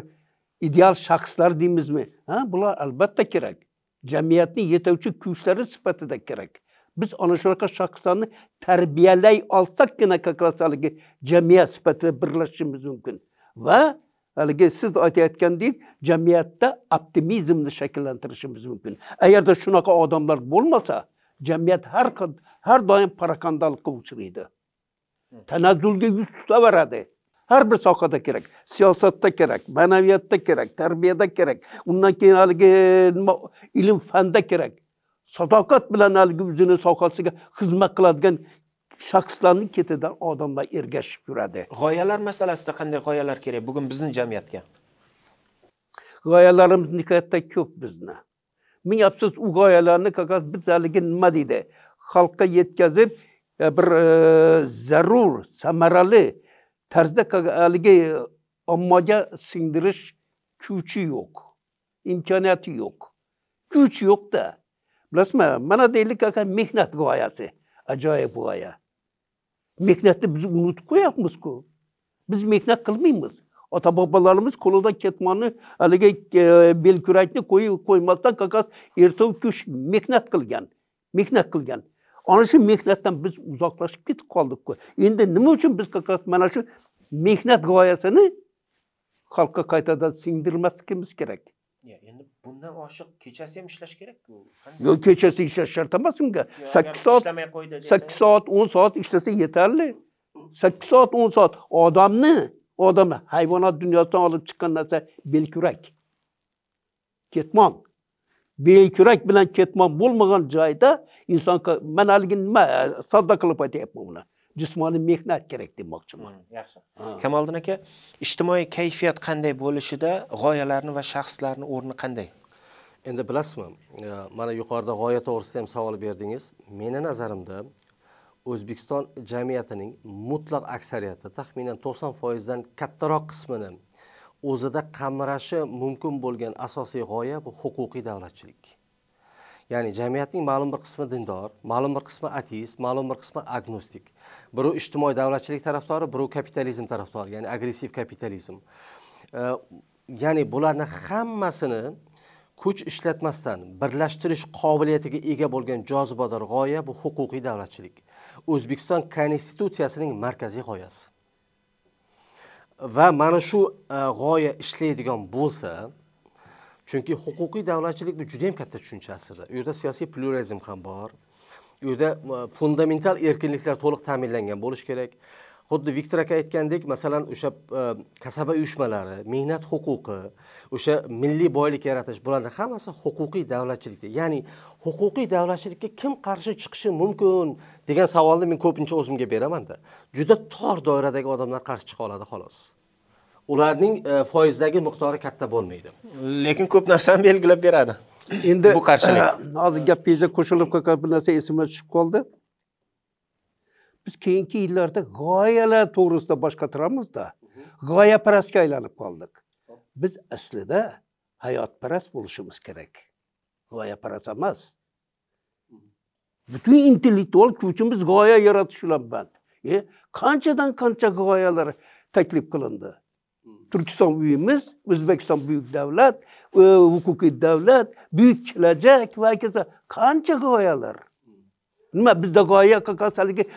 ideal shaxslar mi? ha bular albatta kerak jamiyatni yetovchi kuchlari sifatida kerak biz ana shunaqa shaxslarni alsak olsakgina как ki haligi jamiyat sifatida mümkün ve. va haligi siz de değil, cemiyette şekillendirişimiz mümkün. Eğer shakllantirishimiz şuna kadar adamlar bulmasa, cemiyet her har har doim parakandalikka uchraydi tanazzulga yuz tutaveradi her bir sahada gerek siyasette gerek ma'naviyatda gerek terbiyede gerek, ondan keyin haligi nima fende gerek, kerak sadoqat bilan haligi o'zini sohasiga xizmat qiladigan shaxslarni ketidan odamlar ergashib yuradi g'oyalar masalasida qanday g'oyalar kerak bugun bizni jamiyatga g'oyalarimiz nihoyatda ko'p bizni ming afsus u g'oyalarni как biz haligi nima deydi xalqqa yetkazib e, bir e, zarur samarali tarzda haligi e, ommaga singdirish kuchi yo'q imkoniyati yo'q kuch yo'qda bilasizmi mana deylik mehnat g'oyasi ajoyib g'oya Meknatni biz unutib qo'yapmizku biz meknat qilmaymiz ota bobolarimiz qo'lidan ketmonni haligi e, belkurakni qo'yib qo'ymasdan qaqas ertavu kuch meknat qilgan Meknat qilgan ana shu mehnatdan biz uzoqlashib ketib qoldik-ku. endi nima uchun biz qaqas mana shu mehnat g'oyasini xalqqa qaytadan singdirmaslikimiz kerak endi bundan oshiq kechasi ham ishlash kerakku yo'q kechasi ishlash shart emas unga sakkiz soat ishlamay qo'ydi sakkiz soat o'n soat ishlasa yetarli sakkiz soat o'n soat odamni odamni hayvonot dunyosidan olib chiqqan narsa belkurak ketmon belkurak bilan ketmon bo'lmagan joyda inson man haligi nima eh, savdo qilib aytyapman buni jismoniy mehnat kerak demoqchiman hmm, yaxshi kamoliddin aka ijtimoiy kayfiyat qanday bo'lishida g'oyalarni va shaxslarni o'rni qanday endi bilasizmi e, mana yuqorida g'oya to'g'risida ham savol berdingiz meni nazarimda o'zbekiston jamiyatining mutlaq aksariyati taxminan to'qson foizdan kattaroq qismini o'zida qamrashi mumkin bo'lgan asosiy g'oya bu huquqiy davlatchilik ya'ni jamiyatning ma'lum bir qismi dindor ma'lum bir qismi ateist ma'lum bir qismi agnostik birov ijtimoiy davlatchilik tarafdori birov kapitalizm tarafdori ya'ni agressiv kapitalizm ya'ni bularni hammasini kuch ishlatmasdan birlashtirish qobiliyatiga ega bo'lgan jozibador g'oya bu huquqiy davlatchilik o'zbekiston konstitutsiyasining markaziy g'oyasi va mana shu g'oya ishlaydigan bo'lsa chunki huquqiy davlatchilik bu juda yam katta tushuncha aslida u yerda siyosiy pluralizm ham bor u yerda e, fundamental erkinliklar to'liq ta'minlangan bo'lishi kerak xuddi viktor aka aytgandek masalan o'sha e, kasaba uyushmalari mehnat huquqi o'sha milliy boylik yaratish bularni hammasi huquqiy davlatchilikda ya'ni huquqiy davlatchilikka kim qarshi chiqishi mumkin degan savolni men ko'pincha o'zimga beramanda juda tor doiradagi odamlar qarshi chiqa oladi xolos ularning e, foizdagi miqdori katta bo'lmaydi lekin ko'p narsani belgilab beradi endi bu qarshilik hozir e, gapingizga qo'shilib qolgan bir narsa esimga tushib qoldi biz keyingi yillarda g'oyalar to'g'risida bosh qotiramizda g'oyaparastga aylanib qoldik biz aslida hayotparast bo'lishimiz kerak g'oyaparast emas butun intellektual kuchimiz g'oya yaratish bilan band e qanchadan qancha g'oyalar taklif qilindi turkiston uyimiz o'zbekiston buyuk davlat huquqiy davlat buyuk kelajak va hokazo qancha g'oyalar nima bizda g'oya qilgan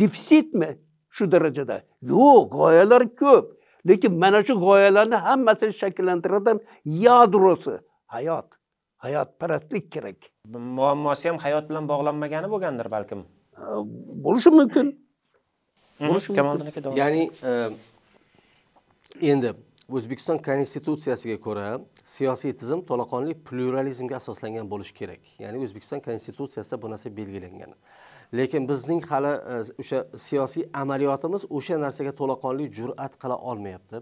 defitsitmi shu darajada yo'q g'oyalar ko'p lekin mana shu g'oyalarni hammasini shakllantiradigan yadrosi hayot hayotparastlik kerak muammosi ham hayot bilan bog'lanmagani bo'lgandir balkim bo'lishi mumkin bo'lishi mumkin ya'ni e, endi o'zbekiston konstitutsiyasiga ko'ra siyosiy tizim to'laqonli pluralizmga asoslangan bo'lishi kerak ya'ni o'zbekiston konstitutsiyasida bu narsa belgilangan lekin bizning hali e, o'sha siyosiy amaliyotimiz o'sha narsaga to'laqonli jur'at qila olmayapti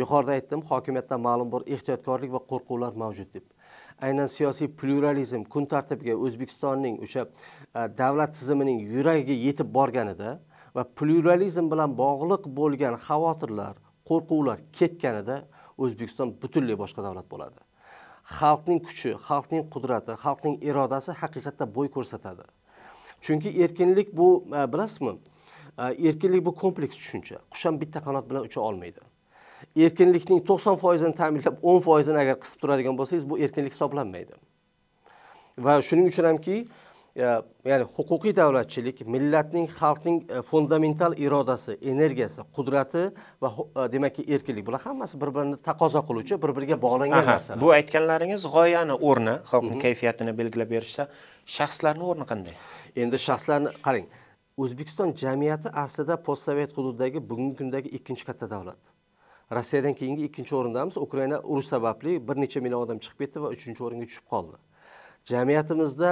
yuqorida aytdim hokimiyatda ma'lum bir ehtiyotkorlik va qo'rquvlar mavjud deb aynan siyosiy pluralizm kun tartibiga o'zbekistonning o'sha e, davlat tizimining yuragiga yetib borganida va pluralizm bilan bog'liq bo'lgan xavotirlar qo'rquvlar ketganida o'zbekiston butunlay boshqa davlat bo'ladi xalqning kuchi xalqning qudrati xalqning irodasi haqiqatda bo'y ko'rsatadi chunki erkinlik bu e, bilasizmi e, erkinlik bu kompleks tushuncha qush ham bitta qanot bilan ucha olmaydi erkinlikning to'qson foizini ta'minlab o'n foizini agar qisib turadigan bo'lsangiz bu erkinlik hisoblanmaydi va shuning uchun hamki ya'ni huquqiy davlatchilik millatning xalqning e, fundamental irodasi energiyasi qudrati va e, demakki erkinlik bular hammasi bir birini taqozo qiluvchi bir biriga bog'langan narsalar bu aytganlaringiz g'oyani o'rni xalqni mhm. kayfiyatini belgilab berishda shaxslarni o'rni qanday endi shaxslarni qarang o'zbekiston jamiyati aslida postsovet hududidagi bugungi kundagi ikkinchi katta davlat rossiyadan keyingi ikkinchi o'rindamiz ukraina urush sababli bir necha million odam chiqib ketdi va uchinchi o'ringa tushib qoldi jamiyatimizda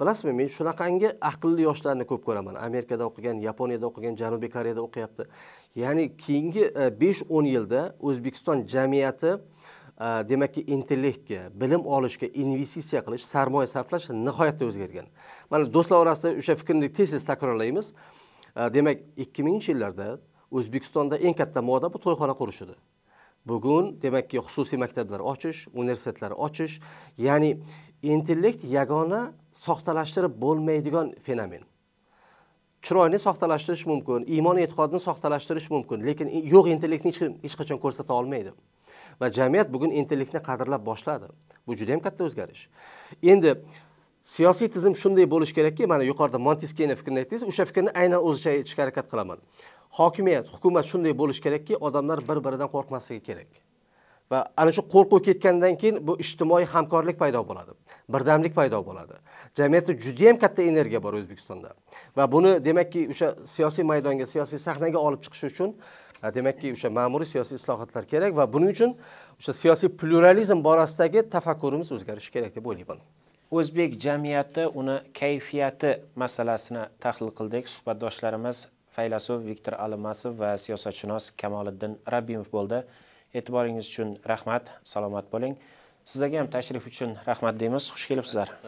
bilasizmi men shunaqangi aqlli yoshlarni ko'p ko'raman amerikada o'qigan yaponiyada o'qigan janubiy koreyada o'qiyapti ya'ni keyingi e, besh o'n yilda o'zbekiston jamiyati e, demakki intellektga bilim olishga investitsiya qilish sarmoya sarflash nihoyatda o'zgargan mana do'stlar orasida o'sha fikrni tez tez takrorlaymiz e, demak ikki mingnchi yillarda o'zbekistonda eng katta moda bu to'yxona qurish edi bugun demakki xususiy maktablar ochish universitetlar ochish ya'ni intellekt yagona soxtalashtirib bo'lmaydigan fenomen chiroyni soxtalashtirish mumkin iymon e'tiqodni soxtalashtirish mumkin lekin yo'q intellektni hech qachon ko'rsata olmaydi va jamiyat bugun intellektni qadrlab boshladi bu juda yam katta o'zgarish endi siyosiy tizim shunday bo'lishi kerakki mana yuqorida montiskeni fikrini aytdingiz o'sha fikrni aynan o'zicha aytishga harakat qilaman hokimiyat hukumat shunday bo'lishi kerakki odamlar bir biridan qo'rqmasligi kerak va ana shu qo'rquv ketgandan keyin bu ijtimoiy hamkorlik paydo bo'ladi birdamlik paydo bo'ladi jamiyatda judayam katta energiya bor o'zbekistonda va buni demakki o'sha siyosiy maydonga siyosiy sahnaga olib chiqish uchun demakki o'sha ma'muriy siyosiy islohotlar kerak va buning uchun o'sha siyosiy pluralizm borasidagi tafakkurimiz o'zgarishi kerak deb o'ylayman o'zbek jamiyati uni kayfiyati masalasini tahlil qildik suhbatdoshlarimiz faylasuf viktor alimasov va siyosatshunos kamoliddin rabbimov bo'ldi e'tiboringiz uchun rahmat salomat bo'ling sizlarga ham tashrif uchun rahmat deymiz xush kelibsizlar